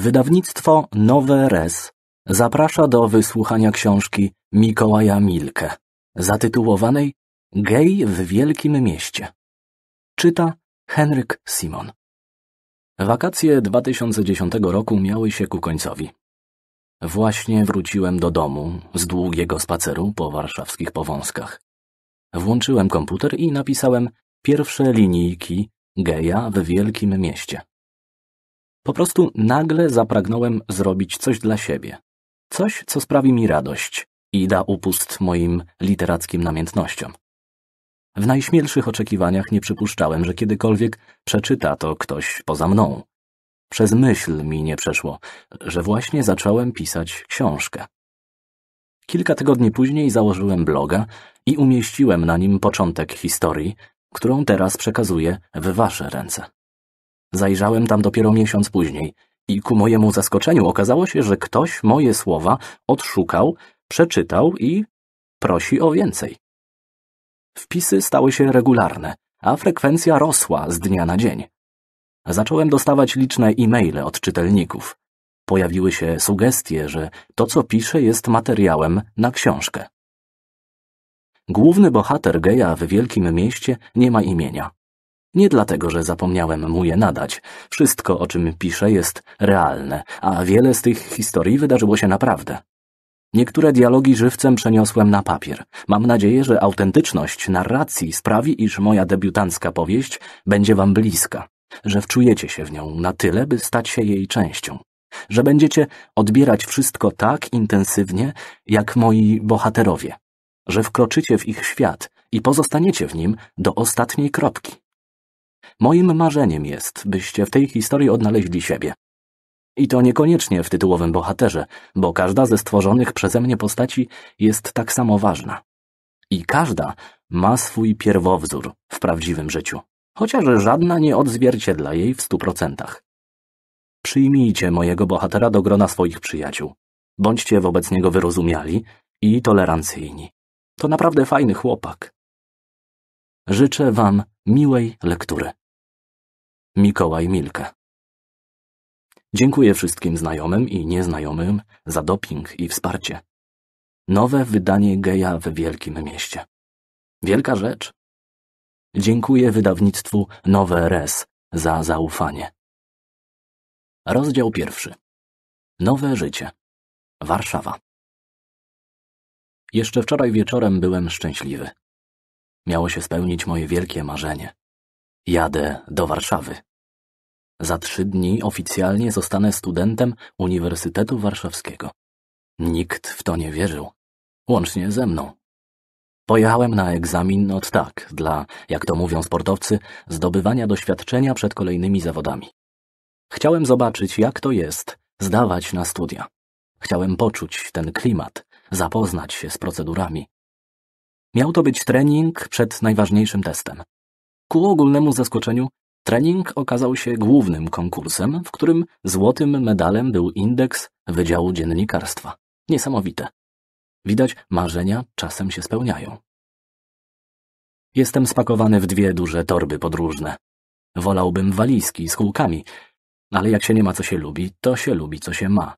Wydawnictwo Nowe Res zaprasza do wysłuchania książki Mikołaja Milke, zatytułowanej Gej w Wielkim Mieście. Czyta Henryk Simon. Wakacje 2010 roku miały się ku końcowi. Właśnie wróciłem do domu z długiego spaceru po warszawskich powązkach. Włączyłem komputer i napisałem pierwsze linijki geja w wielkim mieście. Po prostu nagle zapragnąłem zrobić coś dla siebie. Coś, co sprawi mi radość i da upust moim literackim namiętnościom. W najśmielszych oczekiwaniach nie przypuszczałem, że kiedykolwiek przeczyta to ktoś poza mną. Przez myśl mi nie przeszło, że właśnie zacząłem pisać książkę. Kilka tygodni później założyłem bloga i umieściłem na nim początek historii, którą teraz przekazuję w wasze ręce. Zajrzałem tam dopiero miesiąc później i ku mojemu zaskoczeniu okazało się, że ktoś moje słowa odszukał, przeczytał i prosi o więcej. Wpisy stały się regularne, a frekwencja rosła z dnia na dzień. Zacząłem dostawać liczne e-maile od czytelników. Pojawiły się sugestie, że to, co piszę, jest materiałem na książkę. Główny bohater geja w wielkim mieście nie ma imienia. Nie dlatego, że zapomniałem mu je nadać. Wszystko, o czym piszę, jest realne, a wiele z tych historii wydarzyło się naprawdę. Niektóre dialogi żywcem przeniosłem na papier. Mam nadzieję, że autentyczność narracji sprawi, iż moja debiutancka powieść będzie wam bliska, że wczujecie się w nią na tyle, by stać się jej częścią, że będziecie odbierać wszystko tak intensywnie, jak moi bohaterowie, że wkroczycie w ich świat i pozostaniecie w nim do ostatniej kropki. Moim marzeniem jest, byście w tej historii odnaleźli siebie. I to niekoniecznie w tytułowym bohaterze, bo każda ze stworzonych przeze mnie postaci jest tak samo ważna. I każda ma swój pierwowzór w prawdziwym życiu, chociaż żadna nie odzwierciedla jej w stu procentach. Przyjmijcie mojego bohatera do grona swoich przyjaciół. Bądźcie wobec niego wyrozumiali i tolerancyjni. To naprawdę fajny chłopak. Życzę Wam miłej lektury. Mikołaj Milka Dziękuję wszystkim znajomym i nieznajomym za doping i wsparcie. Nowe wydanie geja w wielkim mieście. Wielka rzecz. Dziękuję wydawnictwu Nowe Res za zaufanie. Rozdział pierwszy. Nowe życie. Warszawa. Jeszcze wczoraj wieczorem byłem szczęśliwy miało się spełnić moje wielkie marzenie. Jadę do Warszawy. Za trzy dni oficjalnie zostanę studentem Uniwersytetu Warszawskiego. Nikt w to nie wierzył, łącznie ze mną. Pojechałem na egzamin od tak, dla, jak to mówią sportowcy, zdobywania doświadczenia przed kolejnymi zawodami. Chciałem zobaczyć, jak to jest zdawać na studia. Chciałem poczuć ten klimat, zapoznać się z procedurami, Miał to być trening przed najważniejszym testem. Ku ogólnemu zaskoczeniu, trening okazał się głównym konkursem, w którym złotym medalem był indeks Wydziału Dziennikarstwa. Niesamowite. Widać, marzenia czasem się spełniają. Jestem spakowany w dwie duże torby podróżne. Wolałbym walizki z kółkami, ale jak się nie ma co się lubi, to się lubi co się ma.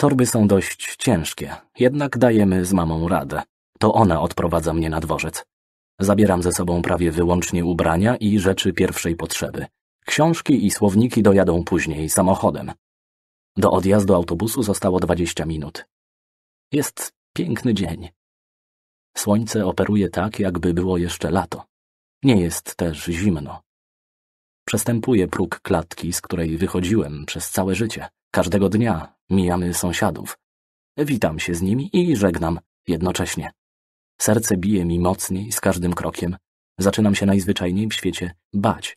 Torby są dość ciężkie, jednak dajemy z mamą radę. To ona odprowadza mnie na dworzec. Zabieram ze sobą prawie wyłącznie ubrania i rzeczy pierwszej potrzeby. Książki i słowniki dojadą później samochodem. Do odjazdu autobusu zostało 20 minut. Jest piękny dzień. Słońce operuje tak, jakby było jeszcze lato. Nie jest też zimno. Przestępuję próg klatki, z której wychodziłem przez całe życie. Każdego dnia mijamy sąsiadów. Witam się z nimi i żegnam jednocześnie. Serce bije mi mocniej z każdym krokiem. Zaczynam się najzwyczajniej w świecie bać.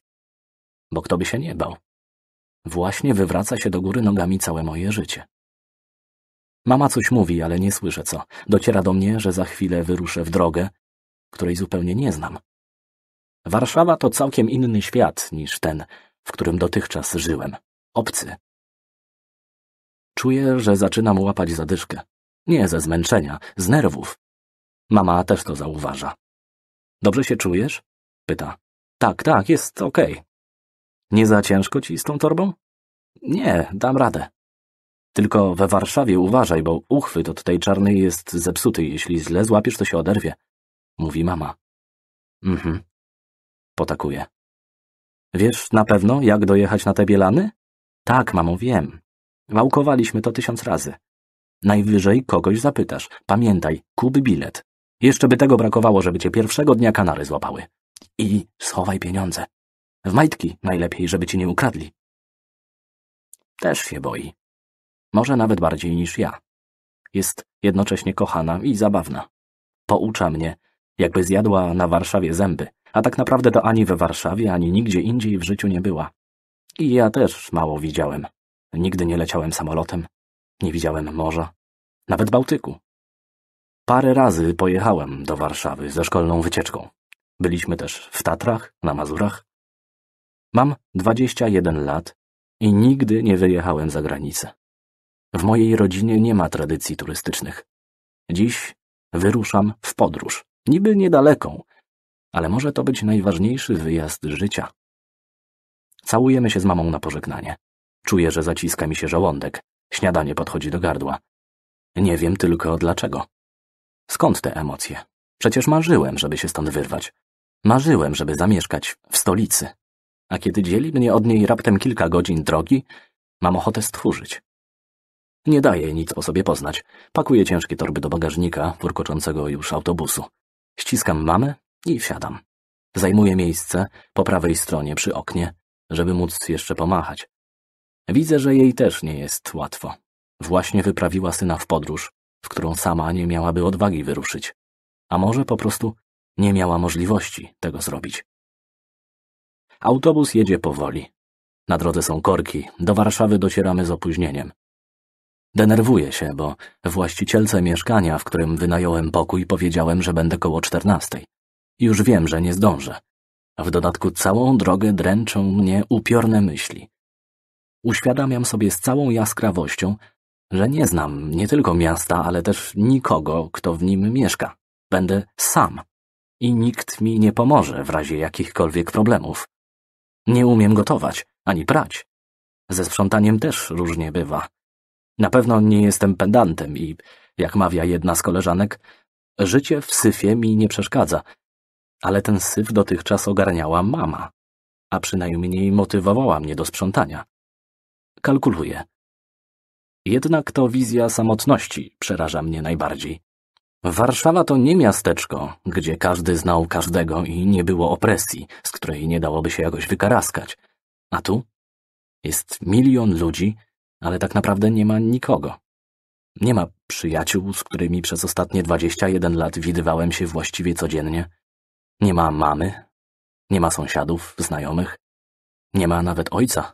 Bo kto by się nie bał? Właśnie wywraca się do góry nogami całe moje życie. Mama coś mówi, ale nie słyszę co. Dociera do mnie, że za chwilę wyruszę w drogę, której zupełnie nie znam. Warszawa to całkiem inny świat niż ten, w którym dotychczas żyłem. Obcy. Czuję, że zaczynam łapać zadyszkę. Nie ze zmęczenia, z nerwów, Mama też to zauważa. Dobrze się czujesz? Pyta. Tak, tak, jest okej. Okay. Nie za ciężko ci z tą torbą? Nie, dam radę. Tylko we Warszawie uważaj, bo uchwyt od tej czarnej jest zepsuty. Jeśli źle złapiesz, to się oderwie. Mówi mama. Mhm. Potakuje. Wiesz na pewno, jak dojechać na te bielany? Tak, mamo, wiem. Wałkowaliśmy to tysiąc razy. Najwyżej kogoś zapytasz. Pamiętaj, kup bilet. Jeszcze by tego brakowało, żeby cię pierwszego dnia kanary złapały. I schowaj pieniądze. W majtki najlepiej, żeby ci nie ukradli. Też się boi. Może nawet bardziej niż ja. Jest jednocześnie kochana i zabawna. Poucza mnie, jakby zjadła na Warszawie zęby, a tak naprawdę to ani we Warszawie, ani nigdzie indziej w życiu nie była. I ja też mało widziałem. Nigdy nie leciałem samolotem, nie widziałem morza, nawet Bałtyku, Parę razy pojechałem do Warszawy ze szkolną wycieczką. Byliśmy też w Tatrach, na Mazurach. Mam 21 lat i nigdy nie wyjechałem za granicę. W mojej rodzinie nie ma tradycji turystycznych. Dziś wyruszam w podróż, niby niedaleką, ale może to być najważniejszy wyjazd życia. Całujemy się z mamą na pożegnanie. Czuję, że zaciska mi się żołądek, śniadanie podchodzi do gardła. Nie wiem tylko dlaczego. Skąd te emocje? Przecież marzyłem, żeby się stąd wyrwać. Marzyłem, żeby zamieszkać w stolicy. A kiedy dzieli mnie od niej raptem kilka godzin drogi, mam ochotę stchórzyć. Nie daje nic o sobie poznać. Pakuję ciężkie torby do bagażnika, furkoczącego już autobusu. Ściskam mamę i wsiadam. Zajmuję miejsce po prawej stronie przy oknie, żeby móc jeszcze pomachać. Widzę, że jej też nie jest łatwo. Właśnie wyprawiła syna w podróż w którą sama nie miałaby odwagi wyruszyć, a może po prostu nie miała możliwości tego zrobić. Autobus jedzie powoli. Na drodze są korki, do Warszawy docieramy z opóźnieniem. Denerwuję się, bo właścicielce mieszkania, w którym wynająłem pokój, powiedziałem, że będę koło czternastej. Już wiem, że nie zdążę. A w dodatku całą drogę dręczą mnie upiorne myśli. Uświadamiam sobie z całą jaskrawością, że nie znam nie tylko miasta, ale też nikogo, kto w nim mieszka. Będę sam i nikt mi nie pomoże w razie jakichkolwiek problemów. Nie umiem gotować ani prać. Ze sprzątaniem też różnie bywa. Na pewno nie jestem pedantem i, jak mawia jedna z koleżanek, życie w syfie mi nie przeszkadza, ale ten syf dotychczas ogarniała mama, a przynajmniej motywowała mnie do sprzątania. Kalkuluję. Jednak to wizja samotności przeraża mnie najbardziej. Warszawa to nie miasteczko, gdzie każdy znał każdego i nie było opresji, z której nie dałoby się jakoś wykaraskać. A tu? Jest milion ludzi, ale tak naprawdę nie ma nikogo. Nie ma przyjaciół, z którymi przez ostatnie 21 lat widywałem się właściwie codziennie. Nie ma mamy, nie ma sąsiadów, znajomych, nie ma nawet ojca,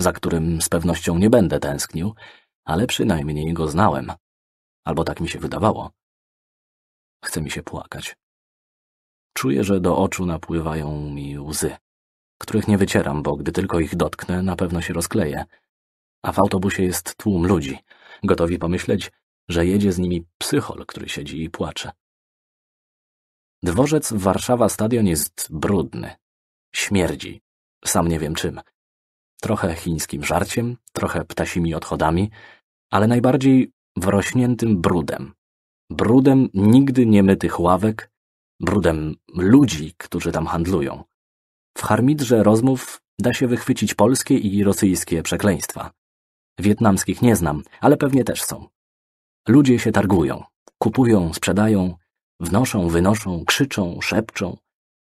za którym z pewnością nie będę tęsknił, ale przynajmniej go znałem. Albo tak mi się wydawało. Chce mi się płakać. Czuję, że do oczu napływają mi łzy, których nie wycieram, bo gdy tylko ich dotknę, na pewno się rozkleję. A w autobusie jest tłum ludzi, gotowi pomyśleć, że jedzie z nimi psychol, który siedzi i płacze. Dworzec Warszawa Stadion jest brudny. Śmierdzi. Sam nie wiem czym. Trochę chińskim żarciem, trochę ptasimi odchodami, ale najbardziej wrośniętym brudem. Brudem nigdy nie mytych ławek, brudem ludzi, którzy tam handlują. W harmidrze rozmów da się wychwycić polskie i rosyjskie przekleństwa. Wietnamskich nie znam, ale pewnie też są. Ludzie się targują, kupują, sprzedają, wnoszą, wynoszą, krzyczą, szepczą.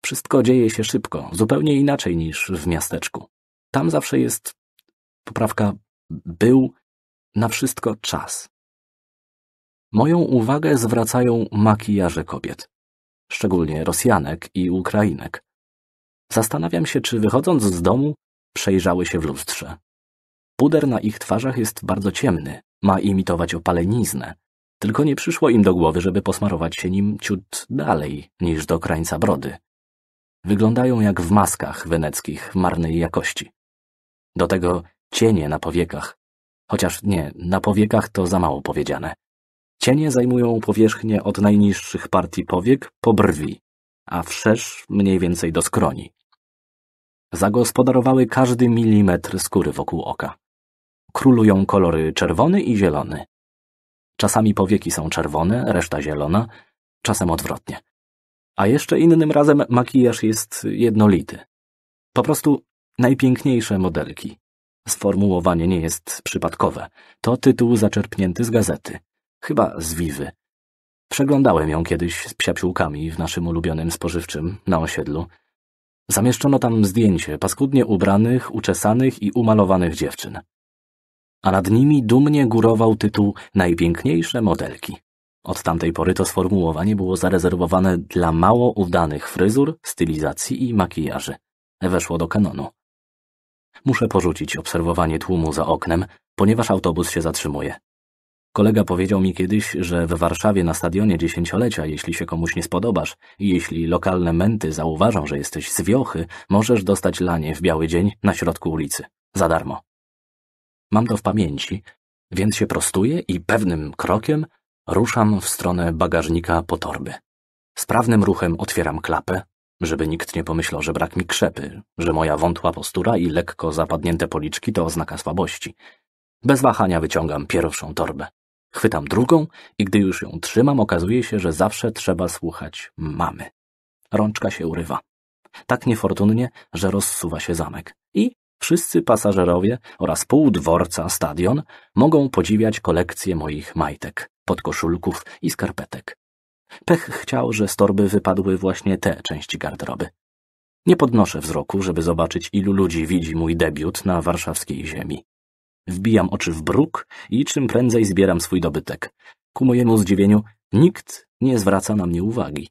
Wszystko dzieje się szybko, zupełnie inaczej niż w miasteczku. Tam zawsze jest poprawka był na wszystko czas. Moją uwagę zwracają makijaże kobiet, szczególnie Rosjanek i Ukrainek. Zastanawiam się, czy wychodząc z domu przejrzały się w lustrze. Puder na ich twarzach jest bardzo ciemny, ma imitować opaleniznę, tylko nie przyszło im do głowy, żeby posmarować się nim ciut dalej niż do krańca brody. Wyglądają jak w maskach weneckich marnej jakości. Do tego cienie na powiekach, Chociaż nie, na powiekach to za mało powiedziane. Cienie zajmują powierzchnię od najniższych partii powiek po brwi, a wszerz mniej więcej do skroni. Zagospodarowały każdy milimetr skóry wokół oka. Królują kolory czerwony i zielony. Czasami powieki są czerwone, reszta zielona, czasem odwrotnie. A jeszcze innym razem makijaż jest jednolity. Po prostu najpiękniejsze modelki. Sformułowanie nie jest przypadkowe. To tytuł zaczerpnięty z gazety. Chyba z Wiwy. Przeglądałem ją kiedyś z psiapiółkami w naszym ulubionym spożywczym na osiedlu. Zamieszczono tam zdjęcie paskudnie ubranych, uczesanych i umalowanych dziewczyn. A nad nimi dumnie górował tytuł Najpiękniejsze modelki. Od tamtej pory to sformułowanie było zarezerwowane dla mało udanych fryzur, stylizacji i makijaży. Weszło do kanonu. Muszę porzucić obserwowanie tłumu za oknem, ponieważ autobus się zatrzymuje. Kolega powiedział mi kiedyś, że w Warszawie na stadionie dziesięciolecia, jeśli się komuś nie spodobasz i jeśli lokalne męty zauważą, że jesteś z wiochy, możesz dostać lanie w biały dzień na środku ulicy. Za darmo. Mam to w pamięci, więc się prostuję i pewnym krokiem ruszam w stronę bagażnika po torby. Sprawnym ruchem otwieram klapę, żeby nikt nie pomyślał, że brak mi krzepy, że moja wątła postura i lekko zapadnięte policzki to oznaka słabości. Bez wahania wyciągam pierwszą torbę. Chwytam drugą i gdy już ją trzymam, okazuje się, że zawsze trzeba słuchać mamy. Rączka się urywa. Tak niefortunnie, że rozsuwa się zamek. I wszyscy pasażerowie oraz pół dworca stadion mogą podziwiać kolekcję moich majtek, podkoszulków i skarpetek. Pech chciał, że z torby wypadły właśnie te części garderoby. Nie podnoszę wzroku, żeby zobaczyć, ilu ludzi widzi mój debiut na warszawskiej ziemi. Wbijam oczy w bruk i czym prędzej zbieram swój dobytek. Ku mojemu zdziwieniu nikt nie zwraca na mnie uwagi.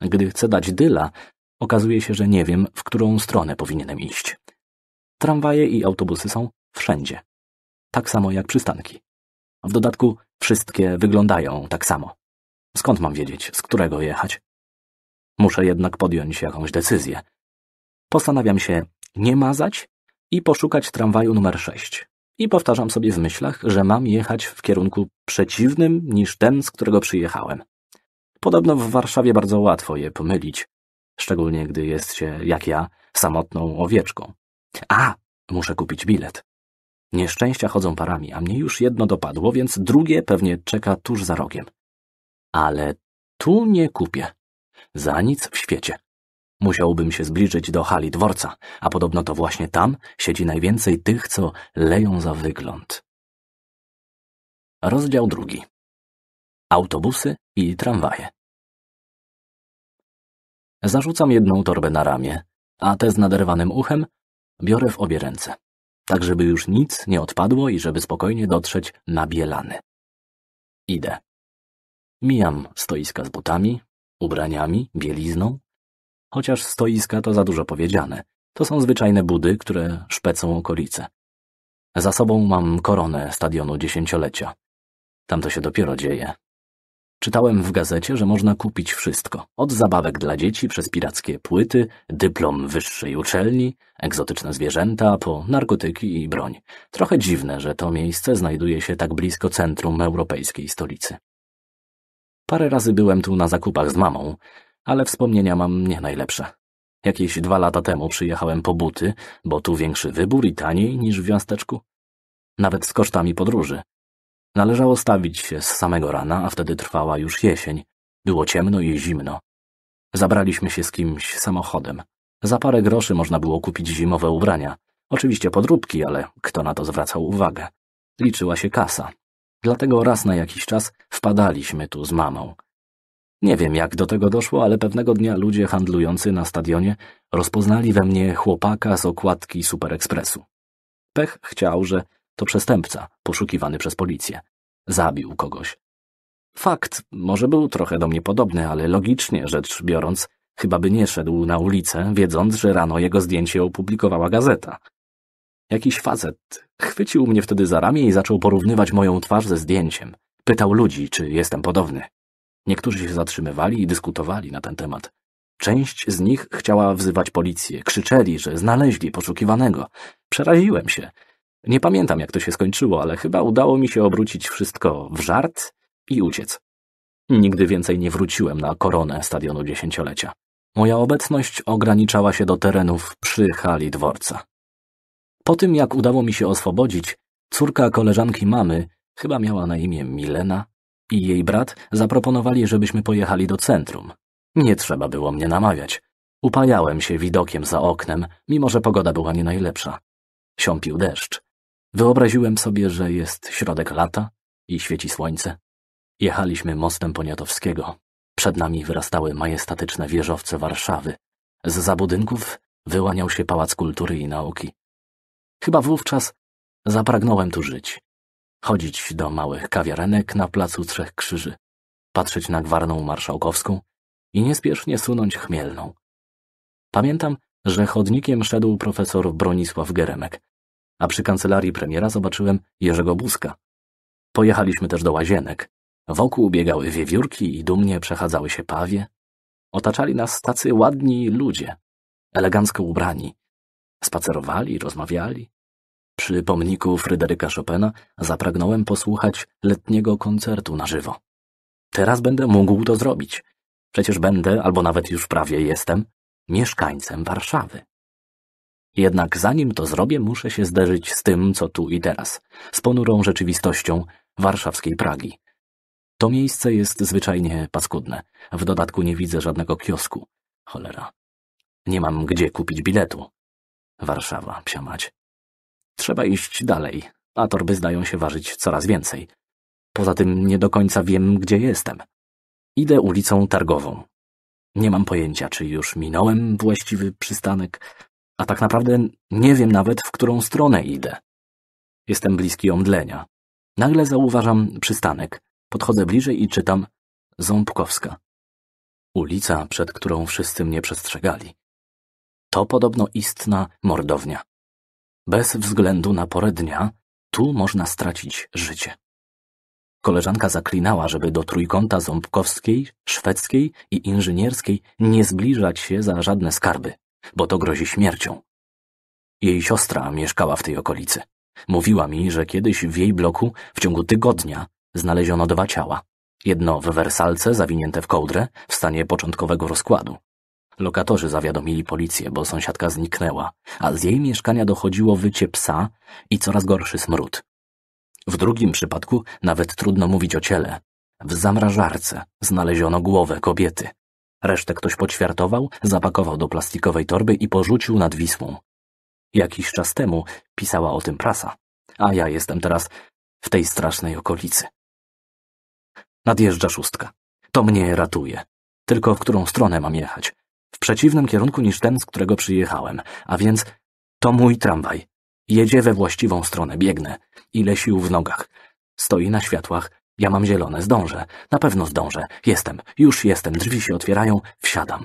Gdy chcę dać dyla, okazuje się, że nie wiem, w którą stronę powinienem iść. Tramwaje i autobusy są wszędzie. Tak samo jak przystanki. W dodatku wszystkie wyglądają tak samo. Skąd mam wiedzieć, z którego jechać? Muszę jednak podjąć jakąś decyzję. Postanawiam się nie mazać i poszukać tramwaju numer 6. I powtarzam sobie w myślach, że mam jechać w kierunku przeciwnym niż ten, z którego przyjechałem. Podobno w Warszawie bardzo łatwo je pomylić, szczególnie gdy jest się, jak ja, samotną owieczką. A, muszę kupić bilet. Nieszczęścia chodzą parami, a mnie już jedno dopadło, więc drugie pewnie czeka tuż za rogiem. Ale tu nie kupię. Za nic w świecie. Musiałbym się zbliżyć do hali dworca, a podobno to właśnie tam siedzi najwięcej tych, co leją za wygląd. Rozdział drugi. Autobusy i tramwaje. Zarzucam jedną torbę na ramię, a tę z naderwanym uchem biorę w obie ręce, tak żeby już nic nie odpadło i żeby spokojnie dotrzeć na Bielany. Idę. Mijam stoiska z butami, ubraniami, bielizną. Chociaż stoiska to za dużo powiedziane. To są zwyczajne budy, które szpecą okolice. Za sobą mam koronę stadionu dziesięciolecia. Tam to się dopiero dzieje. Czytałem w gazecie, że można kupić wszystko. Od zabawek dla dzieci przez pirackie płyty, dyplom wyższej uczelni, egzotyczne zwierzęta, po narkotyki i broń. Trochę dziwne, że to miejsce znajduje się tak blisko centrum europejskiej stolicy. Parę razy byłem tu na zakupach z mamą, ale wspomnienia mam nie najlepsze. Jakieś dwa lata temu przyjechałem po buty, bo tu większy wybór i taniej niż w miasteczku. Nawet z kosztami podróży. Należało stawić się z samego rana, a wtedy trwała już jesień. Było ciemno i zimno. Zabraliśmy się z kimś samochodem. Za parę groszy można było kupić zimowe ubrania. Oczywiście podróbki, ale kto na to zwracał uwagę? Liczyła się kasa, dlatego raz na jakiś czas wpadaliśmy tu z mamą. Nie wiem, jak do tego doszło, ale pewnego dnia ludzie handlujący na stadionie rozpoznali we mnie chłopaka z okładki Superekspresu. Pech chciał, że to przestępca, poszukiwany przez policję. Zabił kogoś. Fakt, może był trochę do mnie podobny, ale logicznie rzecz biorąc, chyba by nie szedł na ulicę, wiedząc, że rano jego zdjęcie opublikowała gazeta. Jakiś facet chwycił mnie wtedy za ramię i zaczął porównywać moją twarz ze zdjęciem. Pytał ludzi, czy jestem podobny. Niektórzy się zatrzymywali i dyskutowali na ten temat. Część z nich chciała wzywać policję, krzyczeli, że znaleźli poszukiwanego. Przeraziłem się. Nie pamiętam, jak to się skończyło, ale chyba udało mi się obrócić wszystko w żart i uciec. Nigdy więcej nie wróciłem na koronę stadionu dziesięciolecia. Moja obecność ograniczała się do terenów przy hali dworca. Po tym, jak udało mi się oswobodzić, córka koleżanki mamy, chyba miała na imię Milena, i jej brat zaproponowali, żebyśmy pojechali do centrum. Nie trzeba było mnie namawiać. Upajałem się widokiem za oknem, mimo że pogoda była nie najlepsza. Siąpił deszcz. Wyobraziłem sobie, że jest środek lata i świeci słońce. Jechaliśmy mostem Poniatowskiego. Przed nami wyrastały majestatyczne wieżowce Warszawy. Z za budynków wyłaniał się Pałac Kultury i Nauki. Chyba wówczas zapragnąłem tu żyć. Chodzić do małych kawiarenek na placu Trzech Krzyży, patrzeć na gwarną marszałkowską i niespiesznie sunąć chmielną. Pamiętam, że chodnikiem szedł profesor Bronisław Geremek, a przy kancelarii premiera zobaczyłem Jerzego Buzka. Pojechaliśmy też do łazienek. Wokół biegały wiewiórki i dumnie przechadzały się pawie. Otaczali nas tacy ładni ludzie, elegancko ubrani, Spacerowali, rozmawiali. Przy pomniku Fryderyka Chopina zapragnąłem posłuchać letniego koncertu na żywo. Teraz będę mógł to zrobić. Przecież będę, albo nawet już prawie jestem, mieszkańcem Warszawy. Jednak zanim to zrobię, muszę się zderzyć z tym, co tu i teraz, z ponurą rzeczywistością warszawskiej Pragi. To miejsce jest zwyczajnie paskudne. W dodatku nie widzę żadnego kiosku. Cholera. Nie mam gdzie kupić biletu. Warszawa, psia mać. Trzeba iść dalej, a torby zdają się ważyć coraz więcej. Poza tym nie do końca wiem, gdzie jestem. Idę ulicą Targową. Nie mam pojęcia, czy już minąłem właściwy przystanek, a tak naprawdę nie wiem nawet, w którą stronę idę. Jestem bliski omdlenia. Nagle zauważam przystanek, podchodzę bliżej i czytam Ząbkowska. Ulica, przed którą wszyscy mnie przestrzegali. To podobno istna mordownia. Bez względu na porę dnia, tu można stracić życie. Koleżanka zaklinała, żeby do trójkąta ząbkowskiej, szwedzkiej i inżynierskiej nie zbliżać się za żadne skarby, bo to grozi śmiercią. Jej siostra mieszkała w tej okolicy. Mówiła mi, że kiedyś w jej bloku w ciągu tygodnia znaleziono dwa ciała. Jedno w wersalce zawinięte w kołdrę w stanie początkowego rozkładu, Lokatorzy zawiadomili policję, bo sąsiadka zniknęła, a z jej mieszkania dochodziło wycie psa i coraz gorszy smród. W drugim przypadku nawet trudno mówić o ciele. W zamrażarce znaleziono głowę kobiety. Resztę ktoś poćwiartował, zapakował do plastikowej torby i porzucił nad Wisłą. Jakiś czas temu pisała o tym prasa, a ja jestem teraz w tej strasznej okolicy. Nadjeżdża szóstka. To mnie ratuje. Tylko w którą stronę mam jechać? w przeciwnym kierunku niż ten, z którego przyjechałem, a więc to mój tramwaj. Jedzie we właściwą stronę, biegnę. Ile sił w nogach. Stoi na światłach, ja mam zielone, zdążę, na pewno zdążę, jestem, już jestem, drzwi się otwierają, wsiadam.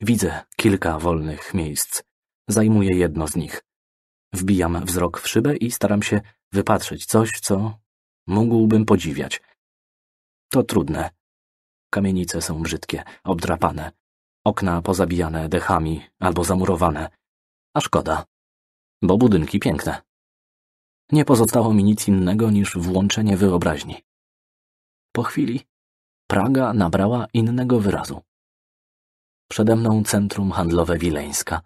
Widzę kilka wolnych miejsc. Zajmuję jedno z nich. Wbijam wzrok w szybę i staram się wypatrzeć coś, co mógłbym podziwiać. To trudne. Kamienice są brzydkie, obdrapane, Okna pozabijane dechami albo zamurowane. A szkoda, bo budynki piękne. Nie pozostało mi nic innego niż włączenie wyobraźni. Po chwili Praga nabrała innego wyrazu. Przede mną centrum handlowe Wileńska.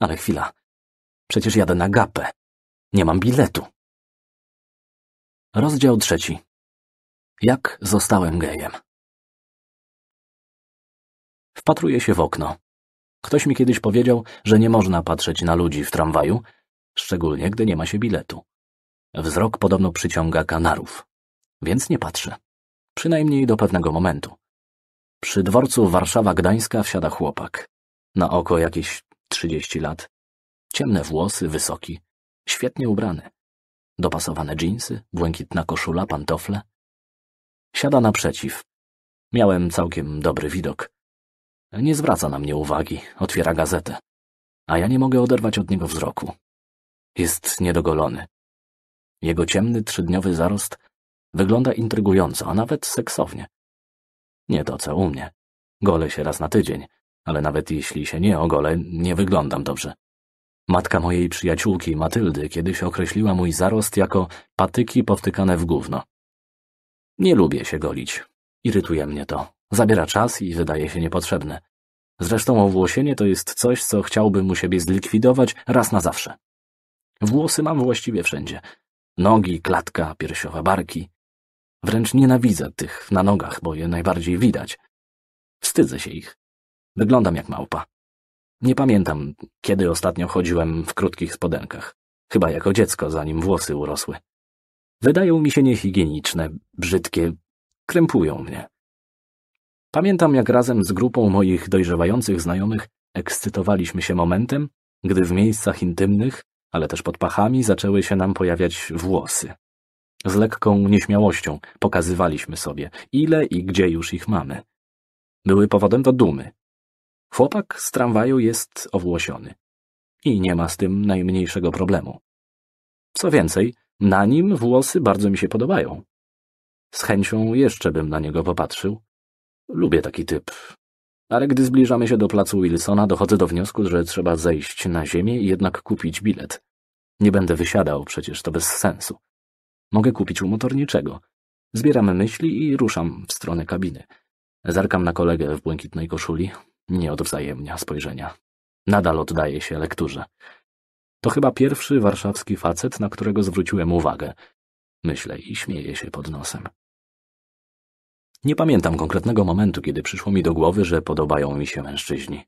Ale chwila, przecież jadę na gapę. Nie mam biletu. Rozdział trzeci. Jak zostałem gejem. Wpatruję się w okno. Ktoś mi kiedyś powiedział, że nie można patrzeć na ludzi w tramwaju, szczególnie gdy nie ma się biletu. Wzrok podobno przyciąga kanarów, więc nie patrzę. Przynajmniej do pewnego momentu. Przy dworcu Warszawa-Gdańska wsiada chłopak. Na oko jakieś trzydzieści lat. Ciemne włosy, wysoki, świetnie ubrany. Dopasowane dżinsy, błękitna koszula, pantofle. Siada naprzeciw. Miałem całkiem dobry widok. Nie zwraca na mnie uwagi, otwiera gazetę. A ja nie mogę oderwać od niego wzroku. Jest niedogolony. Jego ciemny, trzydniowy zarost wygląda intrygująco, a nawet seksownie. Nie to, co u mnie. Golę się raz na tydzień, ale nawet jeśli się nie ogolę, nie wyglądam dobrze. Matka mojej przyjaciółki, Matyldy, kiedyś określiła mój zarost jako patyki powtykane w gówno. Nie lubię się golić. Irytuje mnie to. Zabiera czas i wydaje się niepotrzebne. Zresztą owłosienie to jest coś, co chciałbym u siebie zlikwidować raz na zawsze. Włosy mam właściwie wszędzie. Nogi, klatka, piersiowa barki. Wręcz nienawidzę tych na nogach, bo je najbardziej widać. Wstydzę się ich. Wyglądam jak małpa. Nie pamiętam, kiedy ostatnio chodziłem w krótkich spodenkach. Chyba jako dziecko, zanim włosy urosły. Wydają mi się niehigieniczne, brzydkie, krępują mnie. Pamiętam, jak razem z grupą moich dojrzewających znajomych ekscytowaliśmy się momentem, gdy w miejscach intymnych, ale też pod pachami zaczęły się nam pojawiać włosy. Z lekką nieśmiałością pokazywaliśmy sobie, ile i gdzie już ich mamy. Były powodem do dumy. Chłopak z tramwaju jest owłosiony i nie ma z tym najmniejszego problemu. Co więcej, na nim włosy bardzo mi się podobają. Z chęcią jeszcze bym na niego popatrzył, Lubię taki typ. Ale gdy zbliżamy się do placu Wilsona, dochodzę do wniosku, że trzeba zejść na ziemię i jednak kupić bilet. Nie będę wysiadał, przecież to bez sensu. Mogę kupić u motorniczego. Zbieram myśli i ruszam w stronę kabiny. Zerkam na kolegę w błękitnej koszuli. Nie odwzajemnia spojrzenia. Nadal oddaje się lekturze. To chyba pierwszy warszawski facet, na którego zwróciłem uwagę. Myślę i śmieję się pod nosem. Nie pamiętam konkretnego momentu, kiedy przyszło mi do głowy, że podobają mi się mężczyźni.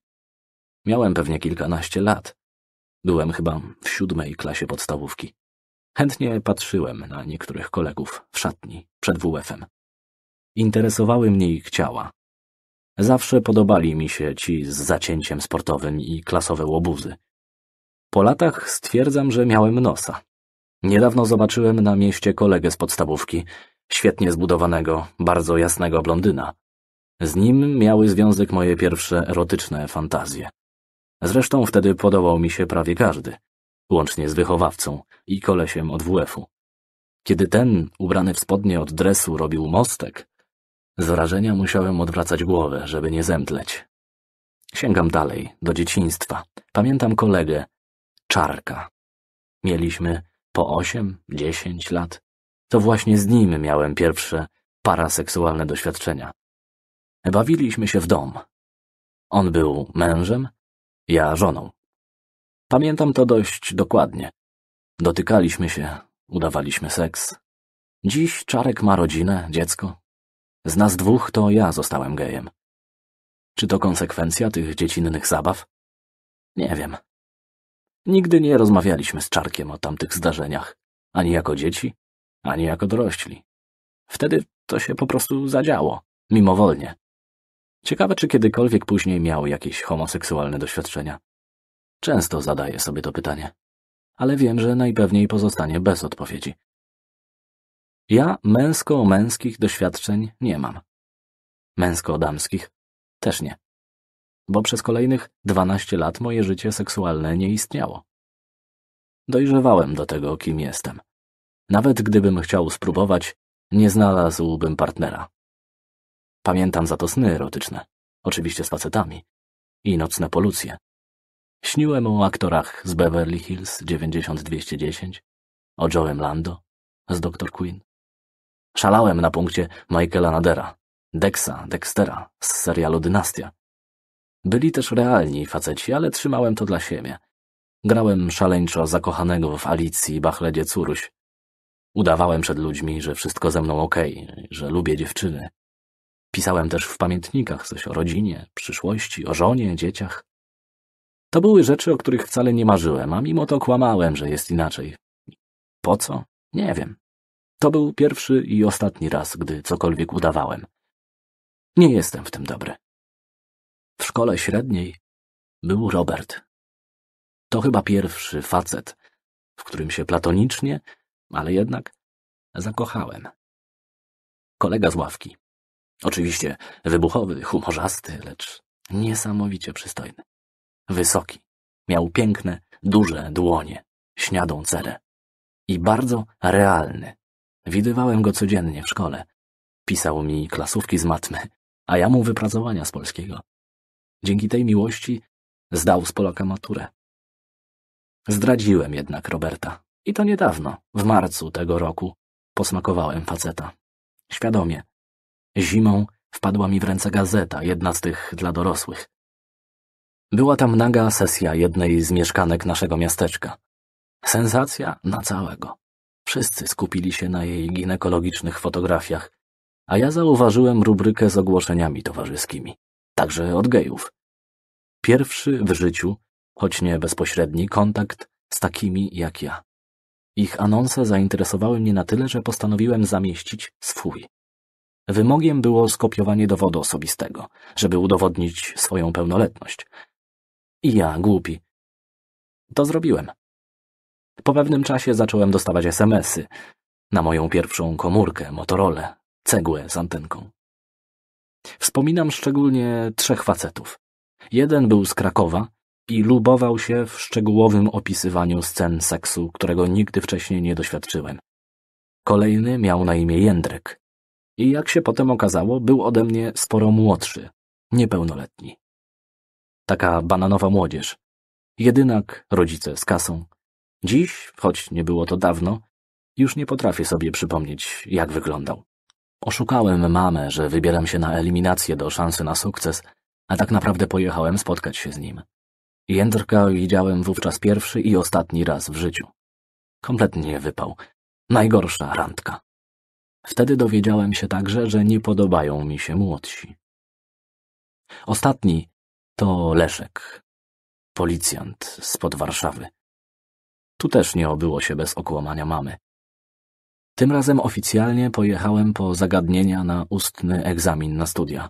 Miałem pewnie kilkanaście lat. Byłem chyba w siódmej klasie podstawówki. Chętnie patrzyłem na niektórych kolegów w szatni przed WF-em. Interesowały mnie ich ciała. Zawsze podobali mi się ci z zacięciem sportowym i klasowe łobuzy. Po latach stwierdzam, że miałem nosa. Niedawno zobaczyłem na mieście kolegę z podstawówki, Świetnie zbudowanego, bardzo jasnego blondyna. Z nim miały związek moje pierwsze erotyczne fantazje. Zresztą wtedy podobał mi się prawie każdy, łącznie z wychowawcą i kolesiem od WF-u. Kiedy ten, ubrany w spodnie od dresu, robił mostek, z wrażenia musiałem odwracać głowę, żeby nie zemdleć. Sięgam dalej, do dzieciństwa. Pamiętam kolegę, Czarka. Mieliśmy po osiem, dziesięć lat. To właśnie z nim miałem pierwsze paraseksualne doświadczenia. Bawiliśmy się w dom. On był mężem, ja żoną. Pamiętam to dość dokładnie. Dotykaliśmy się, udawaliśmy seks. Dziś Czarek ma rodzinę, dziecko. Z nas dwóch to ja zostałem gejem. Czy to konsekwencja tych dziecinnych zabaw? Nie wiem. Nigdy nie rozmawialiśmy z Czarkiem o tamtych zdarzeniach, ani jako dzieci, ani jako dorośli. Wtedy to się po prostu zadziało, mimowolnie. Ciekawe, czy kiedykolwiek później miał jakieś homoseksualne doświadczenia. Często zadaję sobie to pytanie, ale wiem, że najpewniej pozostanie bez odpowiedzi. Ja męsko-męskich doświadczeń nie mam. Męsko-damskich też nie. Bo przez kolejnych 12 lat moje życie seksualne nie istniało. Dojrzewałem do tego, kim jestem. Nawet gdybym chciał spróbować, nie znalazłbym partnera. Pamiętam za to sny erotyczne, oczywiście z facetami, i nocne polucje. Śniłem o aktorach z Beverly Hills 90210, o Joe'em Lando z Dr. Queen. Szalałem na punkcie Michaela Nadera, Dexa, Dextera z serialu Dynastia. Byli też realni faceci, ale trzymałem to dla siebie. Grałem szaleńczo zakochanego w Alicji Bachledzie Curuś, Udawałem przed ludźmi, że wszystko ze mną okej, okay, że lubię dziewczyny. Pisałem też w pamiętnikach coś o rodzinie, przyszłości, o żonie, dzieciach. To były rzeczy, o których wcale nie marzyłem, a mimo to kłamałem, że jest inaczej. Po co? Nie wiem. To był pierwszy i ostatni raz, gdy cokolwiek udawałem. Nie jestem w tym dobry. W szkole średniej był Robert. To chyba pierwszy facet, w którym się platonicznie ale jednak zakochałem. Kolega z ławki. Oczywiście wybuchowy, humorzasty, lecz niesamowicie przystojny. Wysoki. Miał piękne, duże dłonie, śniadą cerę. I bardzo realny. Widywałem go codziennie w szkole. Pisał mi klasówki z matmy, a ja mu wypracowania z polskiego. Dzięki tej miłości zdał z Polaka maturę. Zdradziłem jednak Roberta. I to niedawno, w marcu tego roku, posmakowałem faceta. Świadomie. Zimą wpadła mi w ręce gazeta, jedna z tych dla dorosłych. Była tam naga sesja jednej z mieszkanek naszego miasteczka. Sensacja na całego. Wszyscy skupili się na jej ginekologicznych fotografiach, a ja zauważyłem rubrykę z ogłoszeniami towarzyskimi, także od gejów. Pierwszy w życiu, choć nie bezpośredni, kontakt z takimi jak ja. Ich anonse zainteresowały mnie na tyle, że postanowiłem zamieścić swój. Wymogiem było skopiowanie dowodu osobistego, żeby udowodnić swoją pełnoletność. I ja, głupi. To zrobiłem. Po pewnym czasie zacząłem dostawać SMSy na moją pierwszą komórkę, Motorola, cegłę z antenką. Wspominam szczególnie trzech facetów. Jeden był z Krakowa, i lubował się w szczegółowym opisywaniu scen seksu, którego nigdy wcześniej nie doświadczyłem. Kolejny miał na imię Jędrek i jak się potem okazało, był ode mnie sporo młodszy, niepełnoletni. Taka bananowa młodzież. Jedynak rodzice z kasą. Dziś, choć nie było to dawno, już nie potrafię sobie przypomnieć, jak wyglądał. Oszukałem mamę, że wybieram się na eliminację do szansy na sukces, a tak naprawdę pojechałem spotkać się z nim. Jędrka widziałem wówczas pierwszy i ostatni raz w życiu. Kompletnie wypał. Najgorsza randka. Wtedy dowiedziałem się także, że nie podobają mi się młodsi. Ostatni to Leszek, policjant spod Warszawy. Tu też nie obyło się bez okłamania mamy. Tym razem oficjalnie pojechałem po zagadnienia na ustny egzamin na studia.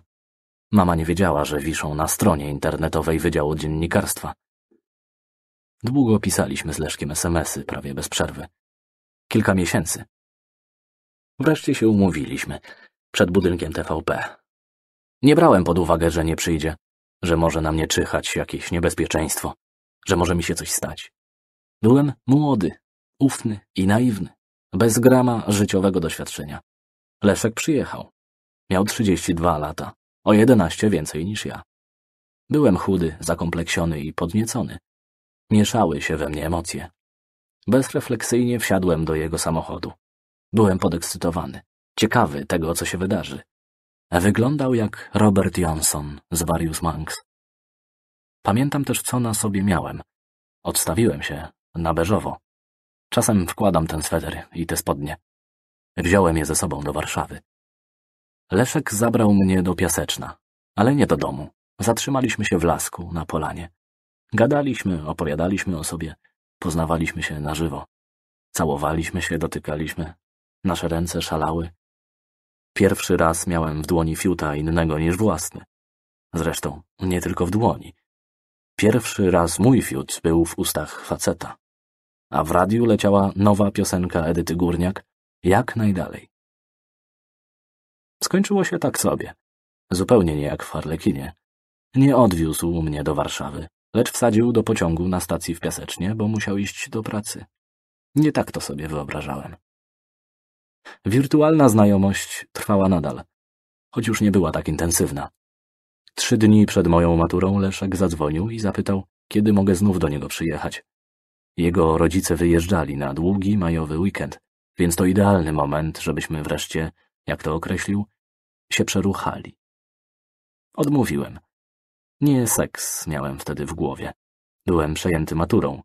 Mama nie wiedziała, że wiszą na stronie internetowej Wydziału Dziennikarstwa. Długo pisaliśmy z Leszkiem SMS-y, prawie bez przerwy. Kilka miesięcy. Wreszcie się umówiliśmy. Przed budynkiem TVP. Nie brałem pod uwagę, że nie przyjdzie, że może na mnie czyhać jakieś niebezpieczeństwo, że może mi się coś stać. Byłem młody, ufny i naiwny, bez grama życiowego doświadczenia. Leszek przyjechał. Miał 32 lata o 11 więcej niż ja. Byłem chudy, zakompleksiony i podniecony. Mieszały się we mnie emocje. Bezrefleksyjnie wsiadłem do jego samochodu. Byłem podekscytowany, ciekawy tego, co się wydarzy. Wyglądał jak Robert Johnson z Various Munks*. Pamiętam też, co na sobie miałem. Odstawiłem się, na beżowo. Czasem wkładam ten sweter i te spodnie. Wziąłem je ze sobą do Warszawy. Leszek zabrał mnie do Piaseczna, ale nie do domu. Zatrzymaliśmy się w lasku, na polanie. Gadaliśmy, opowiadaliśmy o sobie, poznawaliśmy się na żywo. Całowaliśmy się, dotykaliśmy. Nasze ręce szalały. Pierwszy raz miałem w dłoni fiuta innego niż własny. Zresztą nie tylko w dłoni. Pierwszy raz mój fiut był w ustach faceta. A w radiu leciała nowa piosenka Edyty Górniak, jak najdalej. Skończyło się tak sobie. Zupełnie nie jak w Harlekinie. Nie odwiózł mnie do Warszawy, lecz wsadził do pociągu na stacji w Piasecznie, bo musiał iść do pracy. Nie tak to sobie wyobrażałem. Wirtualna znajomość trwała nadal, choć już nie była tak intensywna. Trzy dni przed moją maturą Leszek zadzwonił i zapytał, kiedy mogę znów do niego przyjechać. Jego rodzice wyjeżdżali na długi majowy weekend, więc to idealny moment, żebyśmy wreszcie jak to określił, się przeruchali. Odmówiłem. Nie seks miałem wtedy w głowie. Byłem przejęty maturą.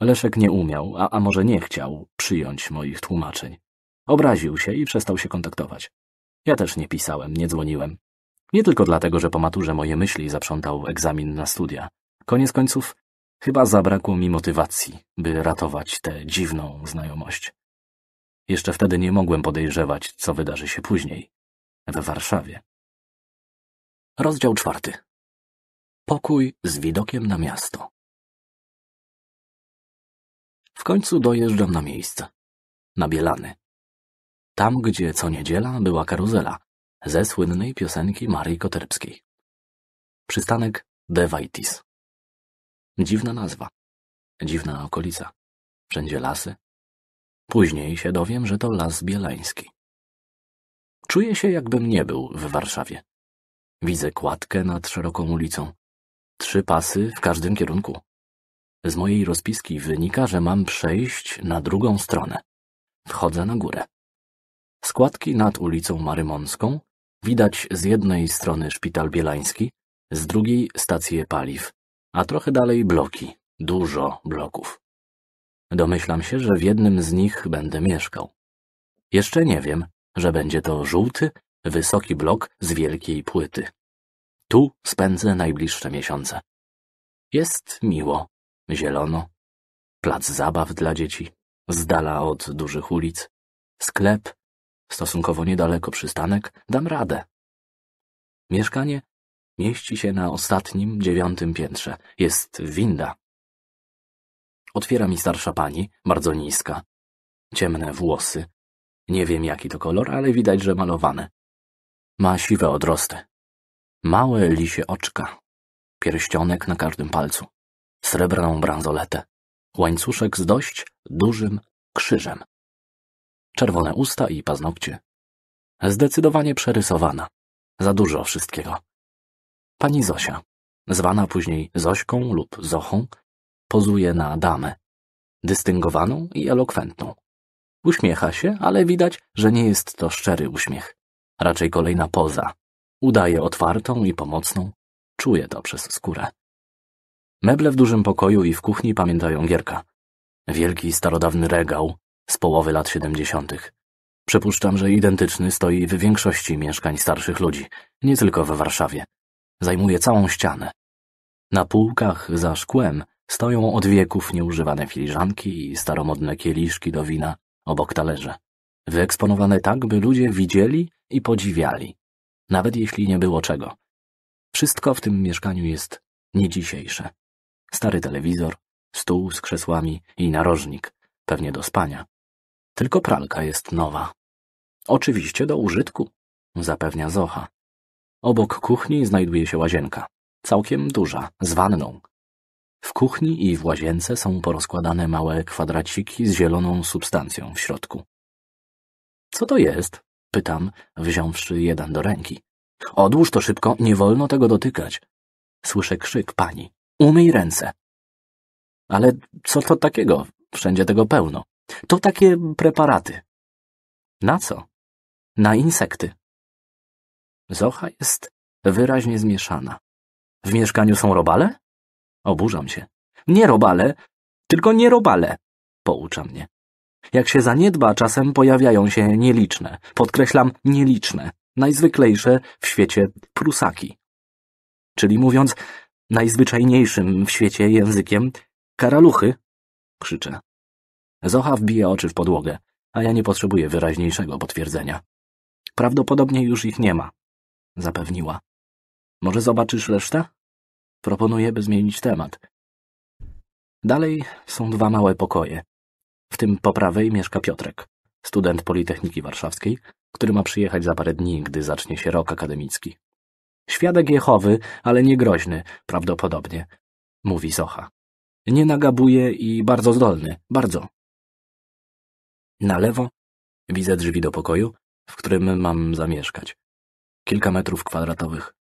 Leszek nie umiał, a, a może nie chciał, przyjąć moich tłumaczeń. Obraził się i przestał się kontaktować. Ja też nie pisałem, nie dzwoniłem. Nie tylko dlatego, że po maturze moje myśli zaprzątał egzamin na studia. Koniec końców, chyba zabrakło mi motywacji, by ratować tę dziwną znajomość. Jeszcze wtedy nie mogłem podejrzewać, co wydarzy się później. W Warszawie. Rozdział czwarty. Pokój z widokiem na miasto. W końcu dojeżdżam na miejsce. Na Bielany. Tam, gdzie co niedziela była karuzela ze słynnej piosenki Marii Koterbskiej. Przystanek Devaitis. Dziwna nazwa. Dziwna okolica. Wszędzie lasy, Później się dowiem, że to Las Bielański. Czuję się, jakbym nie był w Warszawie. Widzę kładkę nad szeroką ulicą. Trzy pasy w każdym kierunku. Z mojej rozpiski wynika, że mam przejść na drugą stronę. Wchodzę na górę. Składki nad ulicą Marymonską widać z jednej strony szpital bielański, z drugiej stację paliw, a trochę dalej bloki, dużo bloków. Domyślam się, że w jednym z nich będę mieszkał. Jeszcze nie wiem, że będzie to żółty, wysoki blok z wielkiej płyty. Tu spędzę najbliższe miesiące. Jest miło, zielono, plac zabaw dla dzieci, z dala od dużych ulic, sklep, stosunkowo niedaleko przystanek, dam radę. Mieszkanie mieści się na ostatnim, dziewiątym piętrze. Jest winda, Otwiera mi starsza pani, bardzo niska. Ciemne włosy. Nie wiem jaki to kolor, ale widać, że malowane. Ma siwe odrosty. Małe lisie oczka. Pierścionek na każdym palcu. Srebrną bransoletę. Łańcuszek z dość dużym krzyżem. Czerwone usta i paznokcie. Zdecydowanie przerysowana. Za dużo wszystkiego. Pani Zosia, zwana później Zośką lub Zochą, pozuje na damę. Dystyngowaną i elokwentną. Uśmiecha się, ale widać, że nie jest to szczery uśmiech. Raczej kolejna poza. Udaje otwartą i pomocną. Czuje to przez skórę. Meble w dużym pokoju i w kuchni pamiętają Gierka. Wielki, starodawny regał z połowy lat 70. Przypuszczam, że identyczny stoi w większości mieszkań starszych ludzi, nie tylko we Warszawie. Zajmuje całą ścianę. Na półkach za szkłem Stoją od wieków nieużywane filiżanki i staromodne kieliszki do wina obok talerze, wyeksponowane tak, by ludzie widzieli i podziwiali, nawet jeśli nie było czego. Wszystko w tym mieszkaniu jest niedzisiejsze. Stary telewizor, stół z krzesłami i narożnik, pewnie do spania. Tylko pralka jest nowa. Oczywiście do użytku, zapewnia Zocha. Obok kuchni znajduje się łazienka, całkiem duża, z wanną, w kuchni i w łazience są porozkładane małe kwadraciki z zieloną substancją w środku. Co to jest? pytam, wziąwszy jeden do ręki. Odłóż to szybko, nie wolno tego dotykać. Słyszę krzyk pani. Umyj ręce. Ale co to takiego? Wszędzie tego pełno. To takie preparaty. Na co? Na insekty. Zocha jest wyraźnie zmieszana. W mieszkaniu są robale? Oburzam się. Nie robale, tylko nie robale, poucza mnie. Jak się zaniedba, czasem pojawiają się nieliczne, podkreślam nieliczne, najzwyklejsze w świecie prusaki. Czyli mówiąc najzwyczajniejszym w świecie językiem, karaluchy, krzyczę. Zocha wbija oczy w podłogę, a ja nie potrzebuję wyraźniejszego potwierdzenia. Prawdopodobnie już ich nie ma, zapewniła. Może zobaczysz resztę? Proponuję, by zmienić temat. Dalej są dwa małe pokoje. W tym po prawej mieszka Piotrek, student Politechniki Warszawskiej, który ma przyjechać za parę dni, gdy zacznie się rok akademicki. Świadek Jehowy, ale nie groźny, prawdopodobnie, mówi Socha. Nie nagabuje i bardzo zdolny, bardzo. Na lewo widzę drzwi do pokoju, w którym mam zamieszkać. Kilka metrów kwadratowych.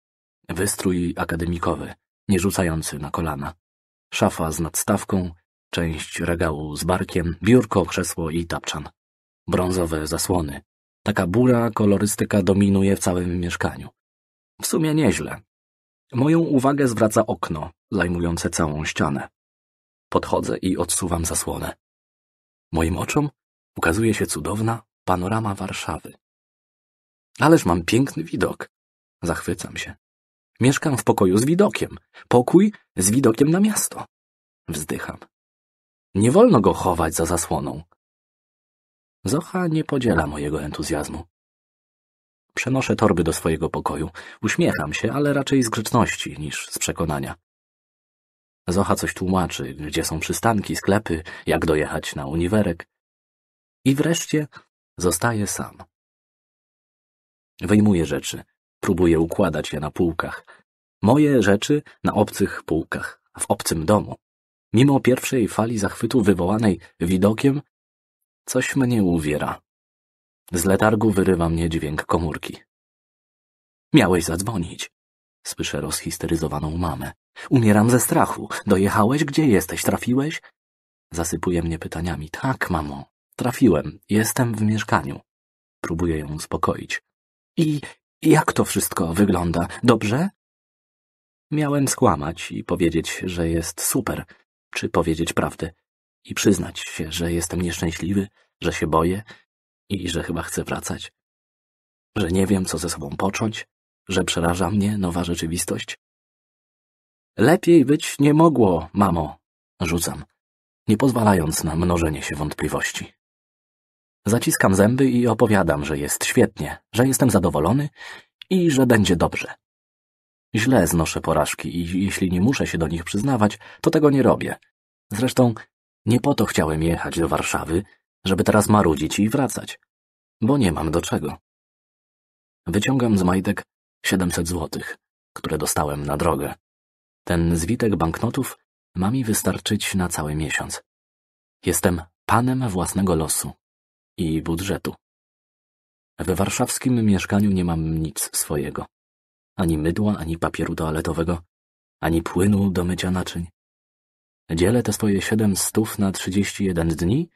Wystrój akademikowy, nie rzucający na kolana. Szafa z nadstawką, część regału z barkiem, biurko, krzesło i tapczan. Brązowe zasłony. Taka bura kolorystyka dominuje w całym mieszkaniu. W sumie nieźle. Moją uwagę zwraca okno, zajmujące całą ścianę. Podchodzę i odsuwam zasłonę. Moim oczom ukazuje się cudowna panorama Warszawy. Ależ mam piękny widok. Zachwycam się. Mieszkam w pokoju z widokiem. Pokój z widokiem na miasto. Wzdycham. Nie wolno go chować za zasłoną. Zocha nie podziela mojego entuzjazmu. Przenoszę torby do swojego pokoju. Uśmiecham się, ale raczej z grzeczności niż z przekonania. Zocha coś tłumaczy, gdzie są przystanki, sklepy, jak dojechać na uniwerek. I wreszcie zostaje sam. Wyjmuję rzeczy, Próbuję układać je na półkach. Moje rzeczy na obcych półkach, w obcym domu. Mimo pierwszej fali zachwytu wywołanej widokiem, coś mnie uwiera. Z letargu wyrywa mnie dźwięk komórki. Miałeś zadzwonić. Słyszę rozhisteryzowaną mamę. Umieram ze strachu. Dojechałeś? Gdzie jesteś? Trafiłeś? Zasypuje mnie pytaniami. Tak, mamo. Trafiłem. Jestem w mieszkaniu. Próbuję ją uspokoić. I jak to wszystko wygląda? Dobrze? Miałem skłamać i powiedzieć, że jest super, czy powiedzieć prawdę i przyznać się, że jestem nieszczęśliwy, że się boję i że chyba chcę wracać. Że nie wiem, co ze sobą począć, że przeraża mnie nowa rzeczywistość. Lepiej być nie mogło, mamo, rzucam, nie pozwalając na mnożenie się wątpliwości. Zaciskam zęby i opowiadam, że jest świetnie, że jestem zadowolony i że będzie dobrze. Źle znoszę porażki i jeśli nie muszę się do nich przyznawać, to tego nie robię. Zresztą nie po to chciałem jechać do Warszawy, żeby teraz marudzić i wracać, bo nie mam do czego. Wyciągam z majtek 700 złotych, które dostałem na drogę. Ten zwitek banknotów ma mi wystarczyć na cały miesiąc. Jestem panem własnego losu i budżetu. W warszawskim mieszkaniu nie mam nic swojego. Ani mydła, ani papieru toaletowego, ani płynu do mycia naczyń. Dzielę te swoje siedem stów na trzydzieści jeden dni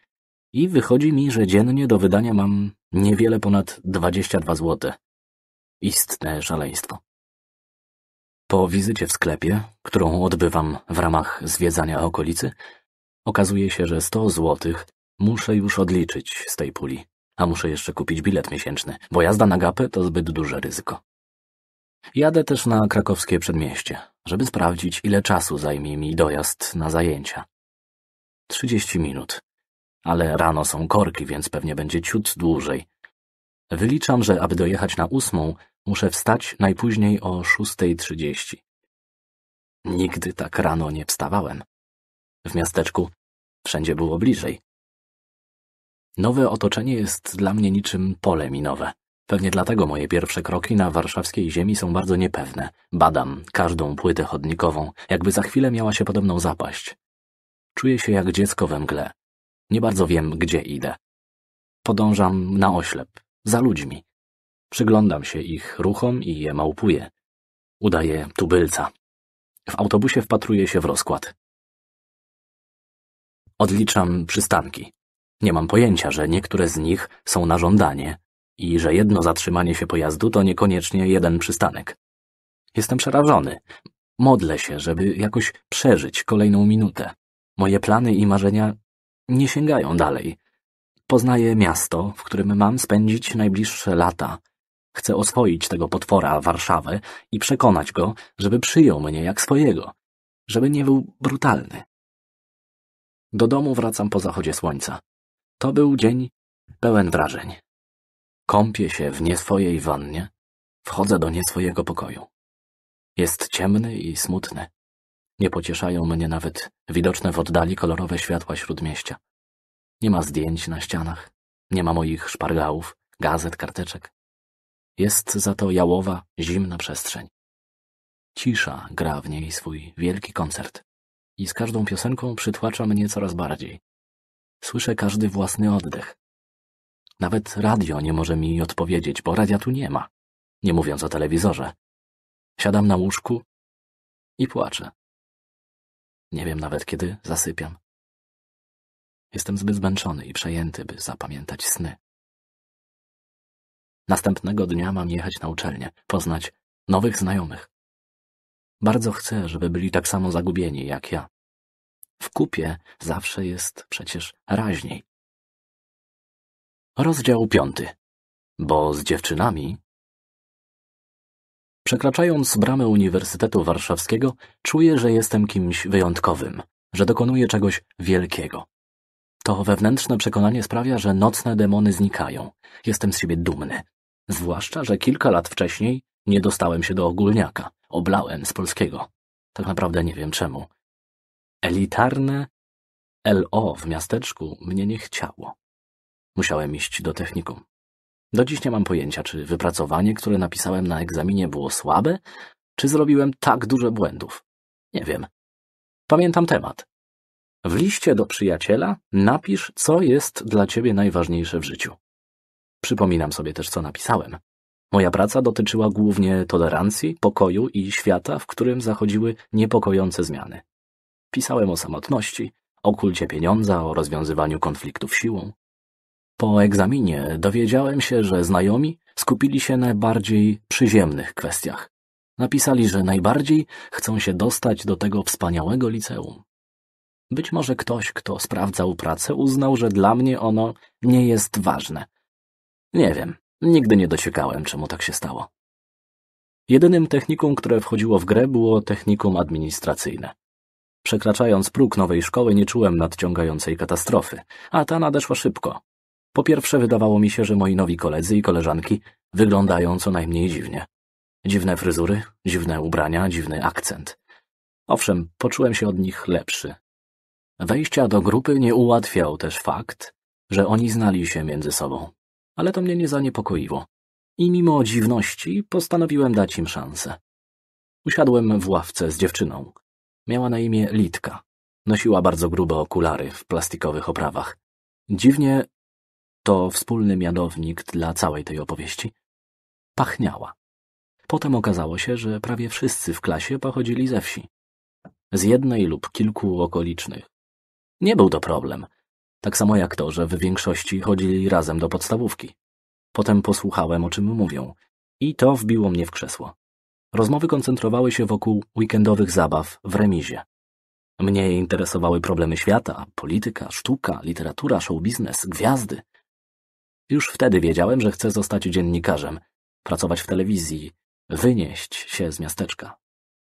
i wychodzi mi, że dziennie do wydania mam niewiele ponad dwadzieścia dwa złote. Istne szaleństwo. Po wizycie w sklepie, którą odbywam w ramach zwiedzania okolicy, okazuje się, że sto złotych Muszę już odliczyć z tej puli, a muszę jeszcze kupić bilet miesięczny, bo jazda na gapę to zbyt duże ryzyko. Jadę też na krakowskie przedmieście, żeby sprawdzić, ile czasu zajmie mi dojazd na zajęcia. Trzydzieści minut. Ale rano są korki, więc pewnie będzie ciut dłużej. Wyliczam, że aby dojechać na ósmą, muszę wstać najpóźniej o szóstej trzydzieści. Nigdy tak rano nie wstawałem. W miasteczku wszędzie było bliżej. Nowe otoczenie jest dla mnie niczym pole minowe. Pewnie dlatego moje pierwsze kroki na warszawskiej ziemi są bardzo niepewne. Badam każdą płytę chodnikową, jakby za chwilę miała się podobną zapaść. Czuję się jak dziecko we mgle. Nie bardzo wiem, gdzie idę. Podążam na oślep, za ludźmi. Przyglądam się ich ruchom i je małpuję. Udaję tubylca. W autobusie wpatruję się w rozkład. Odliczam przystanki. Nie mam pojęcia, że niektóre z nich są na żądanie i że jedno zatrzymanie się pojazdu to niekoniecznie jeden przystanek. Jestem przerażony. Modlę się, żeby jakoś przeżyć kolejną minutę. Moje plany i marzenia nie sięgają dalej. Poznaję miasto, w którym mam spędzić najbliższe lata. Chcę oswoić tego potwora Warszawę i przekonać go, żeby przyjął mnie jak swojego, żeby nie był brutalny. Do domu wracam po zachodzie słońca. To był dzień pełen wrażeń. Kąpię się w nieswojej wannie, wchodzę do nieswojego pokoju. Jest ciemny i smutny. Nie pocieszają mnie nawet widoczne w oddali kolorowe światła śródmieścia. Nie ma zdjęć na ścianach, nie ma moich szpargałów, gazet, karteczek. Jest za to jałowa, zimna przestrzeń. Cisza gra w niej swój wielki koncert i z każdą piosenką przytłacza mnie coraz bardziej. Słyszę każdy własny oddech. Nawet radio nie może mi odpowiedzieć, bo radia tu nie ma, nie mówiąc o telewizorze. Siadam na łóżku i płaczę. Nie wiem nawet, kiedy zasypiam. Jestem zbyt zmęczony i przejęty, by zapamiętać sny. Następnego dnia mam jechać na uczelnię, poznać nowych znajomych. Bardzo chcę, żeby byli tak samo zagubieni jak ja. W kupie zawsze jest przecież raźniej. Rozdział piąty. Bo z dziewczynami. Przekraczając bramę Uniwersytetu Warszawskiego, czuję, że jestem kimś wyjątkowym, że dokonuję czegoś wielkiego. To wewnętrzne przekonanie sprawia, że nocne demony znikają. Jestem z siebie dumny. Zwłaszcza, że kilka lat wcześniej nie dostałem się do ogólniaka. Oblałem z polskiego. Tak naprawdę nie wiem czemu. Elitarne LO w miasteczku mnie nie chciało. Musiałem iść do technikum. Do dziś nie mam pojęcia, czy wypracowanie, które napisałem na egzaminie, było słabe, czy zrobiłem tak dużo błędów. Nie wiem. Pamiętam temat. W liście do przyjaciela napisz, co jest dla ciebie najważniejsze w życiu. Przypominam sobie też, co napisałem. Moja praca dotyczyła głównie tolerancji, pokoju i świata, w którym zachodziły niepokojące zmiany. Pisałem o samotności, o kulcie pieniądza, o rozwiązywaniu konfliktów siłą. Po egzaminie dowiedziałem się, że znajomi skupili się na bardziej przyziemnych kwestiach. Napisali, że najbardziej chcą się dostać do tego wspaniałego liceum. Być może ktoś, kto sprawdzał pracę, uznał, że dla mnie ono nie jest ważne. Nie wiem, nigdy nie dociekałem, czemu tak się stało. Jedynym technikum, które wchodziło w grę, było technikum administracyjne. Przekraczając próg nowej szkoły, nie czułem nadciągającej katastrofy, a ta nadeszła szybko. Po pierwsze, wydawało mi się, że moi nowi koledzy i koleżanki wyglądają co najmniej dziwnie. Dziwne fryzury, dziwne ubrania, dziwny akcent. Owszem, poczułem się od nich lepszy. Wejścia do grupy nie ułatwiał też fakt, że oni znali się między sobą, ale to mnie nie zaniepokoiło. I mimo dziwności postanowiłem dać im szansę. Usiadłem w ławce z dziewczyną, Miała na imię Litka. Nosiła bardzo grube okulary w plastikowych oprawach. Dziwnie to wspólny mianownik dla całej tej opowieści. Pachniała. Potem okazało się, że prawie wszyscy w klasie pochodzili ze wsi. Z jednej lub kilku okolicznych. Nie był to problem. Tak samo jak to, że w większości chodzili razem do podstawówki. Potem posłuchałem, o czym mówią. I to wbiło mnie w krzesło. Rozmowy koncentrowały się wokół weekendowych zabaw w remizie. Mnie interesowały problemy świata, polityka, sztuka, literatura, showbiznes, biznes, gwiazdy. Już wtedy wiedziałem, że chcę zostać dziennikarzem, pracować w telewizji, wynieść się z miasteczka.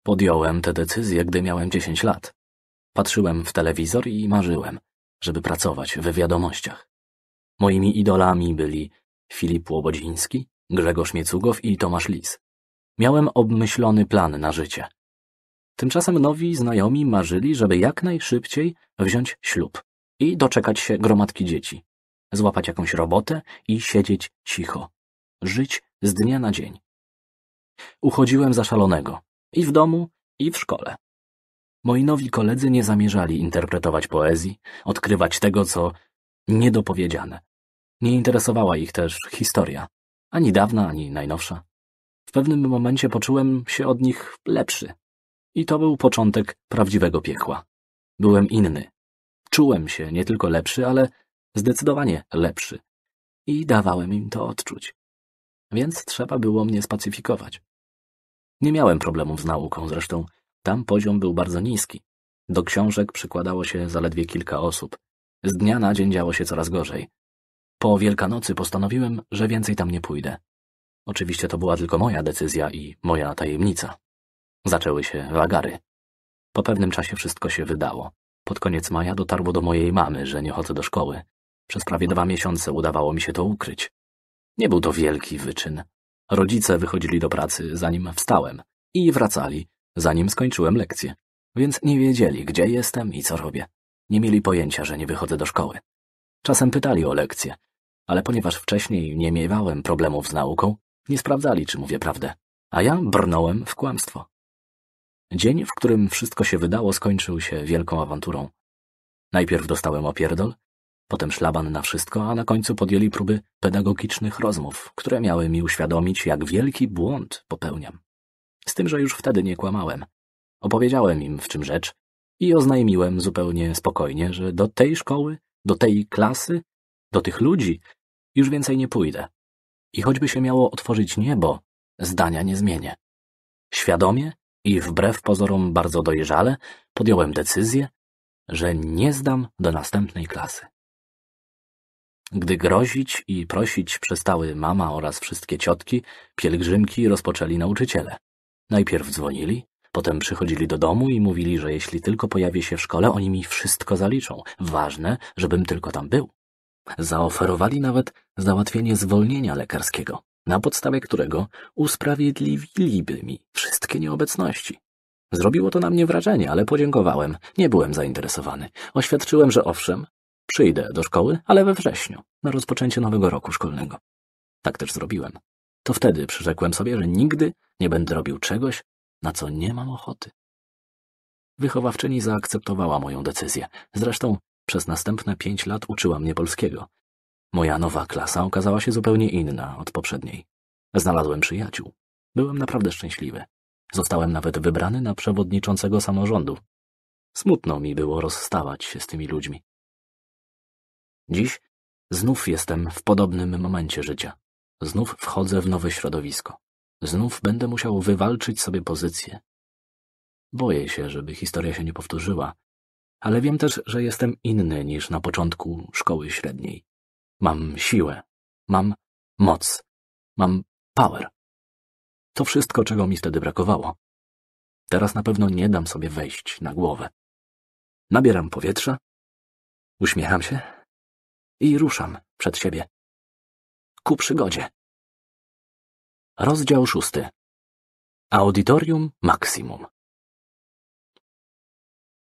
Podjąłem tę decyzję, gdy miałem 10 lat. Patrzyłem w telewizor i marzyłem, żeby pracować w wiadomościach. Moimi idolami byli Filip Łobodziński, Grzegorz Miecugow i Tomasz Lis. Miałem obmyślony plan na życie. Tymczasem nowi znajomi marzyli, żeby jak najszybciej wziąć ślub i doczekać się gromadki dzieci, złapać jakąś robotę i siedzieć cicho, żyć z dnia na dzień. Uchodziłem za szalonego i w domu, i w szkole. Moi nowi koledzy nie zamierzali interpretować poezji, odkrywać tego, co niedopowiedziane. Nie interesowała ich też historia, ani dawna, ani najnowsza pewnym momencie poczułem się od nich lepszy. I to był początek prawdziwego piekła. Byłem inny. Czułem się nie tylko lepszy, ale zdecydowanie lepszy. I dawałem im to odczuć. Więc trzeba było mnie spacyfikować. Nie miałem problemów z nauką zresztą. Tam poziom był bardzo niski. Do książek przykładało się zaledwie kilka osób. Z dnia na dzień działo się coraz gorzej. Po Wielkanocy postanowiłem, że więcej tam nie pójdę. Oczywiście to była tylko moja decyzja i moja tajemnica. Zaczęły się wagary. Po pewnym czasie wszystko się wydało. Pod koniec maja dotarło do mojej mamy, że nie chodzę do szkoły. Przez prawie dwa miesiące udawało mi się to ukryć. Nie był to wielki wyczyn. Rodzice wychodzili do pracy, zanim wstałem, i wracali, zanim skończyłem lekcję, więc nie wiedzieli, gdzie jestem i co robię. Nie mieli pojęcia, że nie wychodzę do szkoły. Czasem pytali o lekcje, ale ponieważ wcześniej nie miewałem problemów z nauką, nie sprawdzali, czy mówię prawdę, a ja brnąłem w kłamstwo. Dzień, w którym wszystko się wydało, skończył się wielką awanturą. Najpierw dostałem opierdol, potem szlaban na wszystko, a na końcu podjęli próby pedagogicznych rozmów, które miały mi uświadomić, jak wielki błąd popełniam. Z tym, że już wtedy nie kłamałem. Opowiedziałem im, w czym rzecz, i oznajmiłem zupełnie spokojnie, że do tej szkoły, do tej klasy, do tych ludzi już więcej nie pójdę, i choćby się miało otworzyć niebo, zdania nie zmienię. Świadomie i wbrew pozorom bardzo dojrzale podjąłem decyzję, że nie zdam do następnej klasy. Gdy grozić i prosić przestały mama oraz wszystkie ciotki, pielgrzymki rozpoczęli nauczyciele. Najpierw dzwonili, potem przychodzili do domu i mówili, że jeśli tylko pojawię się w szkole, oni mi wszystko zaliczą. Ważne, żebym tylko tam był. Zaoferowali nawet załatwienie zwolnienia lekarskiego, na podstawie którego usprawiedliwiliby mi wszystkie nieobecności. Zrobiło to na mnie wrażenie, ale podziękowałem. Nie byłem zainteresowany. Oświadczyłem, że owszem, przyjdę do szkoły, ale we wrześniu, na rozpoczęcie nowego roku szkolnego. Tak też zrobiłem. To wtedy przyrzekłem sobie, że nigdy nie będę robił czegoś, na co nie mam ochoty. Wychowawczyni zaakceptowała moją decyzję. Zresztą przez następne pięć lat uczyła mnie polskiego. Moja nowa klasa okazała się zupełnie inna od poprzedniej. Znalazłem przyjaciół. Byłem naprawdę szczęśliwy. Zostałem nawet wybrany na przewodniczącego samorządu. Smutno mi było rozstawać się z tymi ludźmi. Dziś znów jestem w podobnym momencie życia. Znów wchodzę w nowe środowisko. Znów będę musiał wywalczyć sobie pozycję. Boję się, żeby historia się nie powtórzyła, ale wiem też, że jestem inny niż na początku szkoły średniej. Mam siłę, mam moc, mam power. To wszystko, czego mi wtedy brakowało. Teraz na pewno nie dam sobie wejść na głowę. Nabieram powietrza, uśmiecham się i ruszam przed siebie. Ku przygodzie. Rozdział szósty. Auditorium Maximum.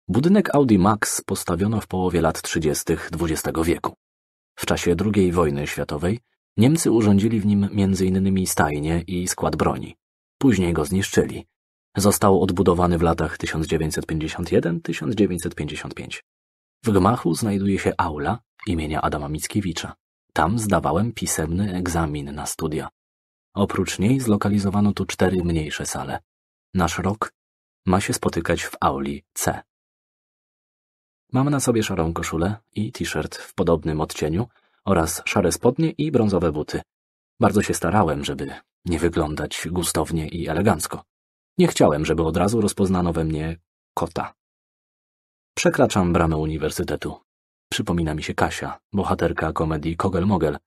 Budynek Audi Max postawiono w połowie lat 30. XX wieku. W czasie II wojny światowej Niemcy urządzili w nim m.in. stajnie i skład broni. Później go zniszczyli. Został odbudowany w latach 1951-1955. W gmachu znajduje się aula imienia Adama Mickiewicza. Tam zdawałem pisemny egzamin na studia. Oprócz niej zlokalizowano tu cztery mniejsze sale. Nasz rok ma się spotykać w auli C. Mam na sobie szarą koszulę i t-shirt w podobnym odcieniu oraz szare spodnie i brązowe buty. Bardzo się starałem, żeby nie wyglądać gustownie i elegancko. Nie chciałem, żeby od razu rozpoznano we mnie kota. Przekraczam bramę uniwersytetu. Przypomina mi się Kasia, bohaterka komedii Kogel Mogel.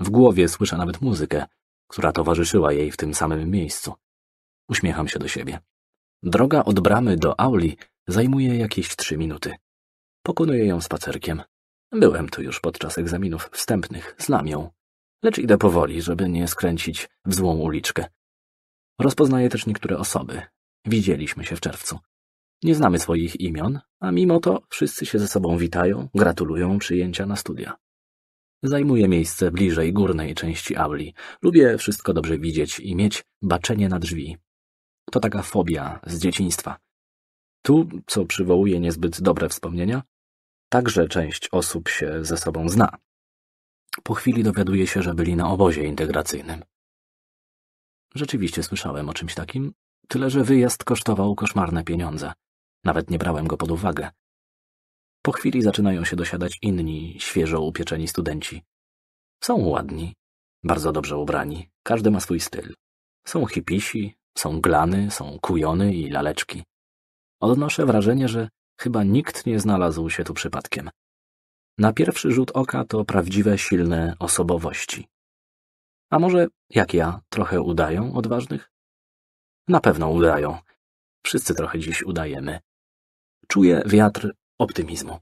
W głowie słyszę nawet muzykę, która towarzyszyła jej w tym samym miejscu. Uśmiecham się do siebie. Droga od bramy do auli zajmuje jakieś trzy minuty. Pokonuję ją spacerkiem. Byłem tu już podczas egzaminów wstępnych z ją. lecz idę powoli, żeby nie skręcić w złą uliczkę. Rozpoznaję też niektóre osoby. Widzieliśmy się w czerwcu. Nie znamy swoich imion, a mimo to wszyscy się ze sobą witają, gratulują przyjęcia na studia. Zajmuję miejsce bliżej górnej części auli. Lubię wszystko dobrze widzieć i mieć baczenie na drzwi. To taka fobia z dzieciństwa. Tu, co przywołuje niezbyt dobre wspomnienia, Także część osób się ze sobą zna. Po chwili dowiaduje się, że byli na obozie integracyjnym. Rzeczywiście słyszałem o czymś takim, tyle że wyjazd kosztował koszmarne pieniądze. Nawet nie brałem go pod uwagę. Po chwili zaczynają się dosiadać inni, świeżo upieczeni studenci. Są ładni, bardzo dobrze ubrani, każdy ma swój styl. Są hipisi, są glany, są kujony i laleczki. Odnoszę wrażenie, że Chyba nikt nie znalazł się tu przypadkiem. Na pierwszy rzut oka to prawdziwe, silne osobowości. A może, jak ja, trochę udają odważnych? Na pewno udają. Wszyscy trochę dziś udajemy. Czuję wiatr optymizmu.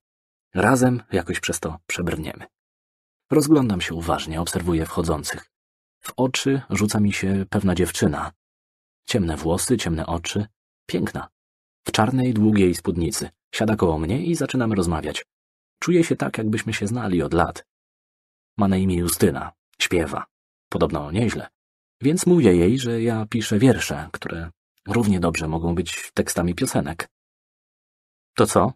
Razem jakoś przez to przebrniemy. Rozglądam się uważnie, obserwuję wchodzących. W oczy rzuca mi się pewna dziewczyna. Ciemne włosy, ciemne oczy. Piękna. W czarnej, długiej spódnicy. Siada koło mnie i zaczynamy rozmawiać. Czuję się tak, jakbyśmy się znali od lat. Ma na imię Justyna. Śpiewa. Podobno nieźle. Więc mówię jej, że ja piszę wiersze, które równie dobrze mogą być tekstami piosenek. To co?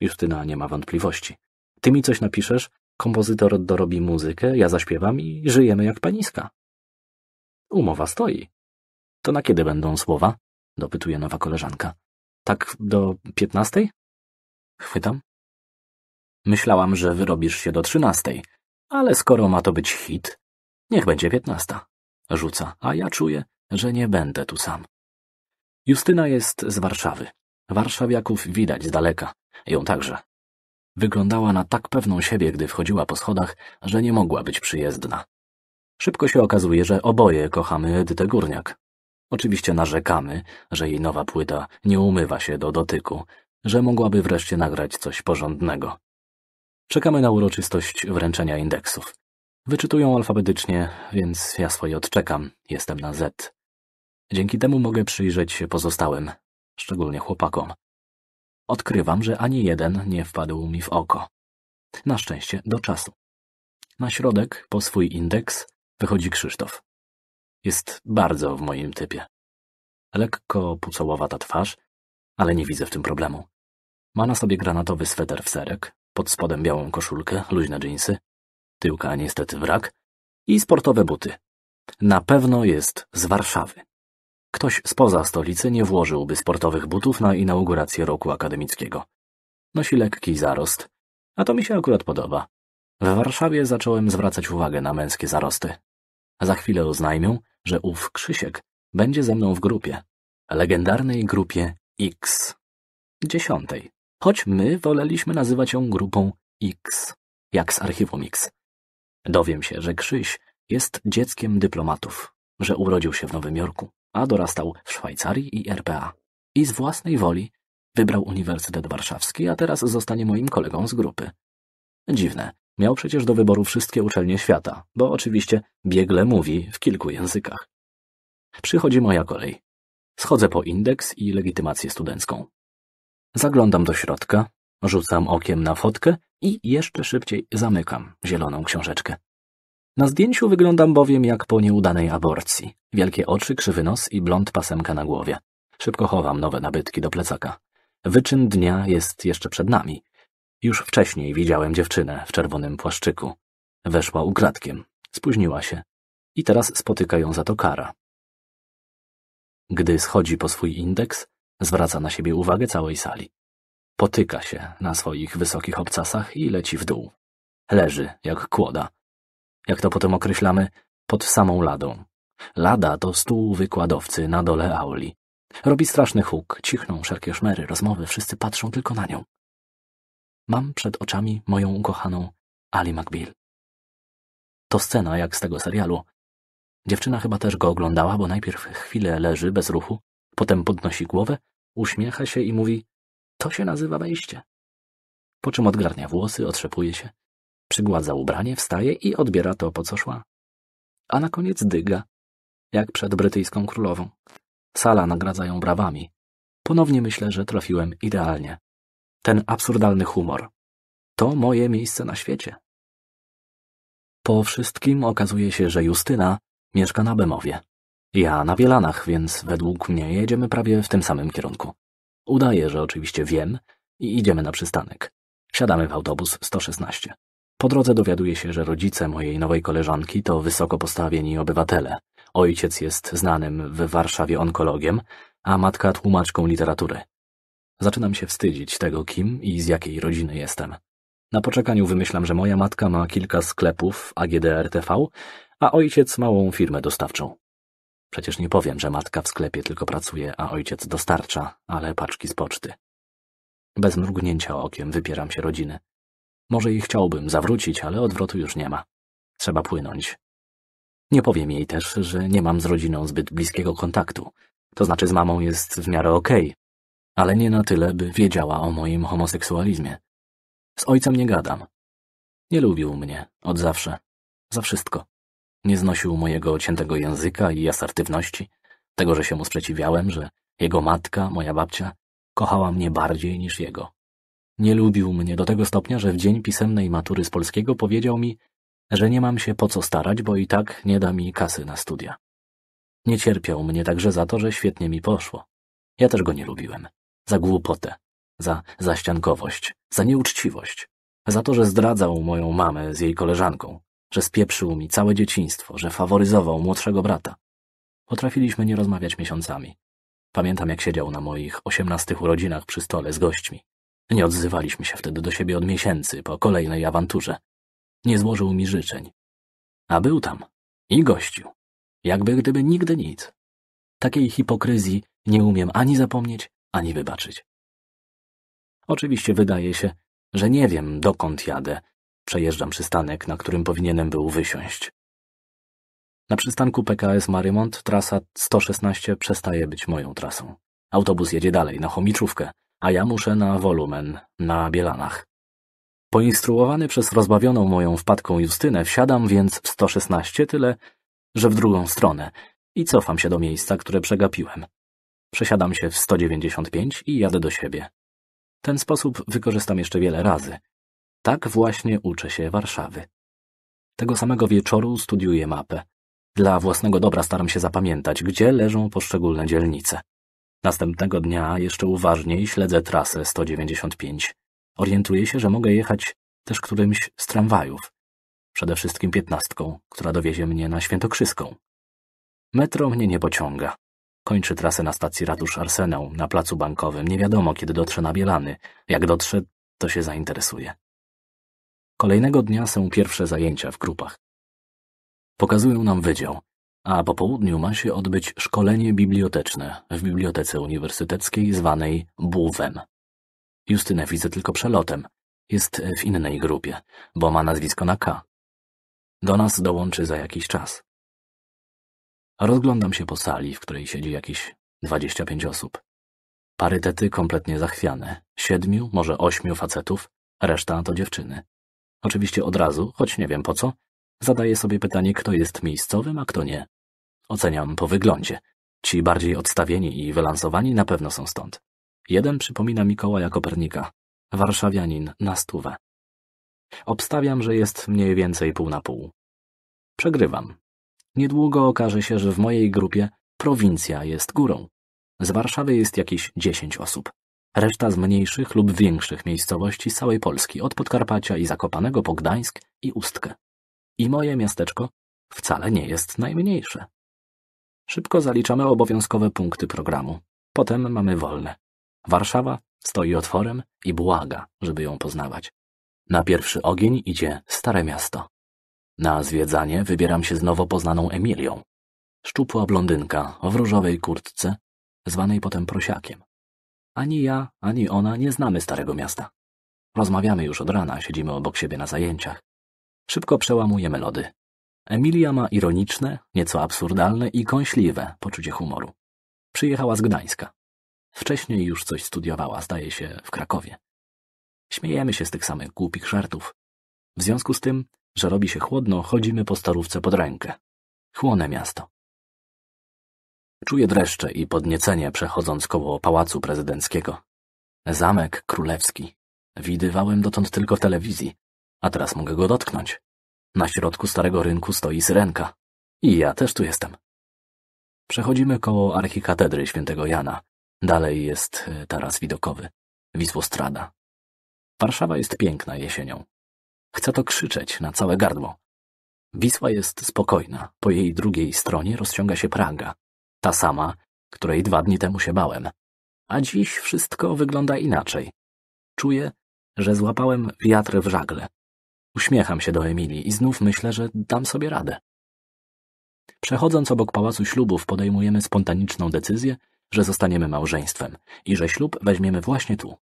Justyna nie ma wątpliwości. Ty mi coś napiszesz, kompozytor dorobi muzykę, ja zaśpiewam i żyjemy jak paniska. Umowa stoi. To na kiedy będą słowa? dopytuje nowa koleżanka. Tak do piętnastej? Chwytam. Myślałam, że wyrobisz się do trzynastej, ale skoro ma to być hit, niech będzie piętnasta. Rzuca, a ja czuję, że nie będę tu sam. Justyna jest z Warszawy. Warszawiaków widać z daleka, ją także. Wyglądała na tak pewną siebie, gdy wchodziła po schodach, że nie mogła być przyjezdna. Szybko się okazuje, że oboje kochamy Edytę Górniak. Oczywiście narzekamy, że jej nowa płyta nie umywa się do dotyku, że mogłaby wreszcie nagrać coś porządnego. Czekamy na uroczystość wręczenia indeksów. Wyczytują alfabetycznie, więc ja swoje odczekam, jestem na Z. Dzięki temu mogę przyjrzeć się pozostałym, szczególnie chłopakom. Odkrywam, że ani jeden nie wpadł mi w oko. Na szczęście do czasu. Na środek, po swój indeks, wychodzi Krzysztof. Jest bardzo w moim typie. Lekko ta twarz, ale nie widzę w tym problemu. Ma na sobie granatowy sweter w serek, pod spodem białą koszulkę, luźne dżinsy, tyłka niestety wrak i sportowe buty. Na pewno jest z Warszawy. Ktoś spoza stolicy nie włożyłby sportowych butów na inaugurację roku akademickiego. Nosi lekki zarost, a to mi się akurat podoba. W Warszawie zacząłem zwracać uwagę na męskie zarosty. Za chwilę oznajmią, że ów Krzysiek będzie ze mną w grupie. Legendarnej grupie X. Dziesiątej. Choć my woleliśmy nazywać ją grupą X, jak z archiwum X. Dowiem się, że Krzyś jest dzieckiem dyplomatów, że urodził się w Nowym Jorku, a dorastał w Szwajcarii i RPA. I z własnej woli wybrał Uniwersytet Warszawski, a teraz zostanie moim kolegą z grupy. Dziwne, Miał przecież do wyboru wszystkie uczelnie świata, bo oczywiście biegle mówi w kilku językach. Przychodzi moja kolej. Schodzę po indeks i legitymację studencką. Zaglądam do środka, rzucam okiem na fotkę i jeszcze szybciej zamykam zieloną książeczkę. Na zdjęciu wyglądam bowiem jak po nieudanej aborcji. Wielkie oczy, krzywy nos i blond pasemka na głowie. Szybko chowam nowe nabytki do plecaka. Wyczyn dnia jest jeszcze przed nami. Już wcześniej widziałem dziewczynę w czerwonym płaszczyku. Weszła ukradkiem, spóźniła się i teraz spotyka ją za to kara. Gdy schodzi po swój indeks, zwraca na siebie uwagę całej sali. Potyka się na swoich wysokich obcasach i leci w dół. Leży, jak kłoda. Jak to potem określamy, pod samą ladą. Lada to stół wykładowcy na dole auli. Robi straszny huk, cichną wszelkie szmery, rozmowy, wszyscy patrzą tylko na nią. Mam przed oczami moją ukochaną Ali McBeal. To scena jak z tego serialu. Dziewczyna chyba też go oglądała, bo najpierw chwilę leży bez ruchu, potem podnosi głowę, uśmiecha się i mówi to się nazywa wejście. Po czym odgarnia włosy, otrzepuje się, przygładza ubranie, wstaje i odbiera to, po co szła. A na koniec dyga, jak przed brytyjską królową. Sala nagradza ją brawami. Ponownie myślę, że trafiłem idealnie ten absurdalny humor. To moje miejsce na świecie. Po wszystkim okazuje się, że Justyna mieszka na Bemowie. Ja na Wielanach, więc według mnie jedziemy prawie w tym samym kierunku. Udaję, że oczywiście wiem i idziemy na przystanek. Siadamy w autobus 116. Po drodze dowiaduję się, że rodzice mojej nowej koleżanki to wysoko postawieni obywatele. Ojciec jest znanym w Warszawie onkologiem, a matka tłumaczką literatury. Zaczynam się wstydzić tego, kim i z jakiej rodziny jestem. Na poczekaniu wymyślam, że moja matka ma kilka sklepów AGDRTV, a ojciec małą firmę dostawczą. Przecież nie powiem, że matka w sklepie tylko pracuje, a ojciec dostarcza, ale paczki z poczty. Bez mrugnięcia okiem wypieram się rodziny. Może i chciałbym zawrócić, ale odwrotu już nie ma. Trzeba płynąć. Nie powiem jej też, że nie mam z rodziną zbyt bliskiego kontaktu. To znaczy z mamą jest w miarę okej, okay, ale nie na tyle, by wiedziała o moim homoseksualizmie. Z ojcem nie gadam. Nie lubił mnie, od zawsze. Za wszystko. Nie znosił mojego ciętego języka i asertywności, tego, że się mu sprzeciwiałem, że jego matka, moja babcia, kochała mnie bardziej niż jego. Nie lubił mnie do tego stopnia, że w dzień pisemnej matury z polskiego powiedział mi, że nie mam się po co starać, bo i tak nie da mi kasy na studia. Nie cierpiał mnie także za to, że świetnie mi poszło. Ja też go nie lubiłem za głupotę, za zaściankowość, za nieuczciwość, za to, że zdradzał moją mamę z jej koleżanką, że spieprzył mi całe dzieciństwo, że faworyzował młodszego brata. Potrafiliśmy nie rozmawiać miesiącami. Pamiętam, jak siedział na moich osiemnastych urodzinach przy stole z gośćmi. Nie odzywaliśmy się wtedy do siebie od miesięcy po kolejnej awanturze. Nie złożył mi życzeń. A był tam i gościł, jakby gdyby nigdy nic. Takiej hipokryzji nie umiem ani zapomnieć, ani wybaczyć. Oczywiście wydaje się, że nie wiem, dokąd jadę. Przejeżdżam przystanek, na którym powinienem był wysiąść. Na przystanku PKS Marymont trasa 116 przestaje być moją trasą. Autobus jedzie dalej, na chomiczówkę, a ja muszę na wolumen, na Bielanach. Poinstruowany przez rozbawioną moją wpadką Justynę, wsiadam więc w 116 tyle, że w drugą stronę i cofam się do miejsca, które przegapiłem. Przesiadam się w 195 i jadę do siebie. Ten sposób wykorzystam jeszcze wiele razy. Tak właśnie uczę się Warszawy. Tego samego wieczoru studiuję mapę. Dla własnego dobra staram się zapamiętać, gdzie leżą poszczególne dzielnice. Następnego dnia jeszcze uważniej śledzę trasę 195. Orientuję się, że mogę jechać też którymś z tramwajów. Przede wszystkim piętnastką, która dowiezie mnie na Świętokrzyską. Metro mnie nie pociąga. Kończy trasę na stacji Ratusz Arsenał, na placu bankowym. Nie wiadomo, kiedy dotrze na Bielany. Jak dotrze, to się zainteresuje. Kolejnego dnia są pierwsze zajęcia w grupach. Pokazują nam wydział, a po południu ma się odbyć szkolenie biblioteczne w bibliotece uniwersyteckiej zwanej Buwem. Justynę widzę tylko przelotem. Jest w innej grupie, bo ma nazwisko na K. Do nas dołączy za jakiś czas. Rozglądam się po sali, w której siedzi jakieś dwadzieścia pięć osób. Parytety kompletnie zachwiane. Siedmiu, może ośmiu facetów, reszta to dziewczyny. Oczywiście od razu, choć nie wiem po co, zadaję sobie pytanie, kto jest miejscowym, a kto nie. Oceniam po wyglądzie. Ci bardziej odstawieni i wylansowani na pewno są stąd. Jeden przypomina Mikołaja Kopernika, warszawianin na stówę. Obstawiam, że jest mniej więcej pół na pół. Przegrywam. Niedługo okaże się, że w mojej grupie prowincja jest górą. Z Warszawy jest jakieś 10 osób. Reszta z mniejszych lub większych miejscowości z całej Polski, od Podkarpacia i Zakopanego po Gdańsk i Ustkę. I moje miasteczko wcale nie jest najmniejsze. Szybko zaliczamy obowiązkowe punkty programu. Potem mamy wolne. Warszawa stoi otworem i błaga, żeby ją poznawać. Na pierwszy ogień idzie Stare Miasto. Na zwiedzanie wybieram się z nowo poznaną Emilią. Szczupła blondynka w różowej kurtce, zwanej potem prosiakiem. Ani ja, ani ona nie znamy starego miasta. Rozmawiamy już od rana, siedzimy obok siebie na zajęciach. Szybko przełamujemy lody. Emilia ma ironiczne, nieco absurdalne i kąśliwe poczucie humoru. Przyjechała z Gdańska. Wcześniej już coś studiowała, zdaje się, w Krakowie. Śmiejemy się z tych samych głupich żartów. W związku z tym że robi się chłodno, chodzimy po starówce pod rękę. Chłone miasto. Czuję dreszcze i podniecenie przechodząc koło pałacu prezydenckiego. Zamek królewski. Widywałem dotąd tylko w telewizji, a teraz mogę go dotknąć. Na środku starego rynku stoi syrenka. I ja też tu jestem. Przechodzimy koło archikatedry świętego Jana. Dalej jest y, taras widokowy. Wisłostrada. Warszawa jest piękna jesienią. Chce to krzyczeć na całe gardło. Wisła jest spokojna. Po jej drugiej stronie rozciąga się Praga. Ta sama, której dwa dni temu się bałem. A dziś wszystko wygląda inaczej. Czuję, że złapałem wiatr w żagle. Uśmiecham się do Emilii i znów myślę, że dam sobie radę. Przechodząc obok Pałacu Ślubów podejmujemy spontaniczną decyzję, że zostaniemy małżeństwem i że ślub weźmiemy właśnie tu,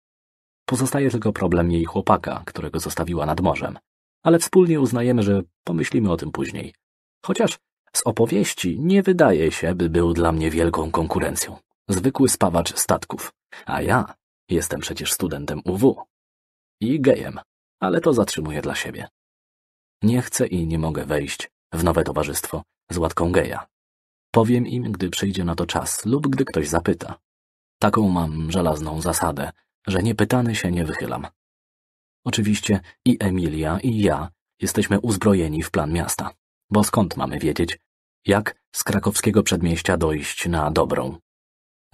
Pozostaje tylko problem jej chłopaka, którego zostawiła nad morzem, ale wspólnie uznajemy, że pomyślimy o tym później. Chociaż z opowieści nie wydaje się, by był dla mnie wielką konkurencją. Zwykły spawacz statków, a ja jestem przecież studentem UW i gejem, ale to zatrzymuję dla siebie. Nie chcę i nie mogę wejść w nowe towarzystwo z łatką geja. Powiem im, gdy przyjdzie na to czas lub gdy ktoś zapyta. Taką mam żelazną zasadę, że niepytany się nie wychylam. Oczywiście i Emilia, i ja jesteśmy uzbrojeni w plan miasta, bo skąd mamy wiedzieć, jak z krakowskiego przedmieścia dojść na dobrą?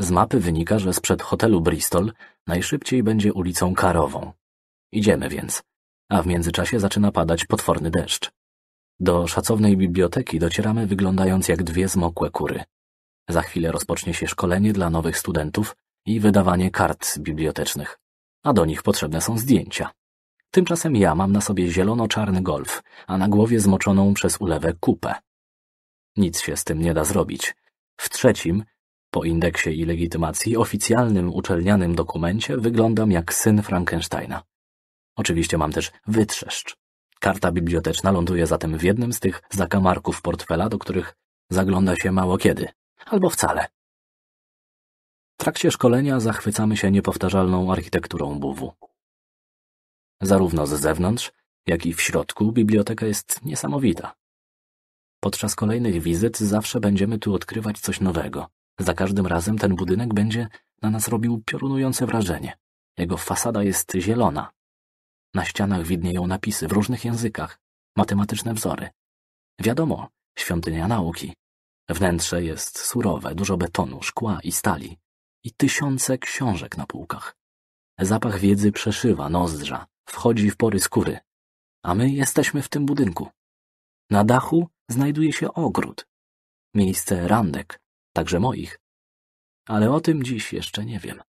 Z mapy wynika, że sprzed hotelu Bristol najszybciej będzie ulicą Karową. Idziemy więc, a w międzyczasie zaczyna padać potworny deszcz. Do szacownej biblioteki docieramy wyglądając jak dwie zmokłe kury. Za chwilę rozpocznie się szkolenie dla nowych studentów, i wydawanie kart bibliotecznych, a do nich potrzebne są zdjęcia. Tymczasem ja mam na sobie zielono-czarny golf, a na głowie zmoczoną przez ulewę kupę. Nic się z tym nie da zrobić. W trzecim, po indeksie i legitymacji, oficjalnym uczelnianym dokumencie wyglądam jak syn Frankensteina. Oczywiście mam też wytrzeszcz. Karta biblioteczna ląduje zatem w jednym z tych zakamarków portfela, do których zagląda się mało kiedy, albo wcale trakcie szkolenia zachwycamy się niepowtarzalną architekturą buwu. Zarówno z zewnątrz, jak i w środku biblioteka jest niesamowita. Podczas kolejnych wizyt zawsze będziemy tu odkrywać coś nowego. Za każdym razem ten budynek będzie na nas robił piorunujące wrażenie. Jego fasada jest zielona. Na ścianach widnieją napisy w różnych językach, matematyczne wzory. Wiadomo, świątynia nauki. Wnętrze jest surowe, dużo betonu, szkła i stali i tysiące książek na półkach. Zapach wiedzy przeszywa nozdrza, wchodzi w pory skóry, a my jesteśmy w tym budynku. Na dachu znajduje się ogród, miejsce randek, także moich, ale o tym dziś jeszcze nie wiem.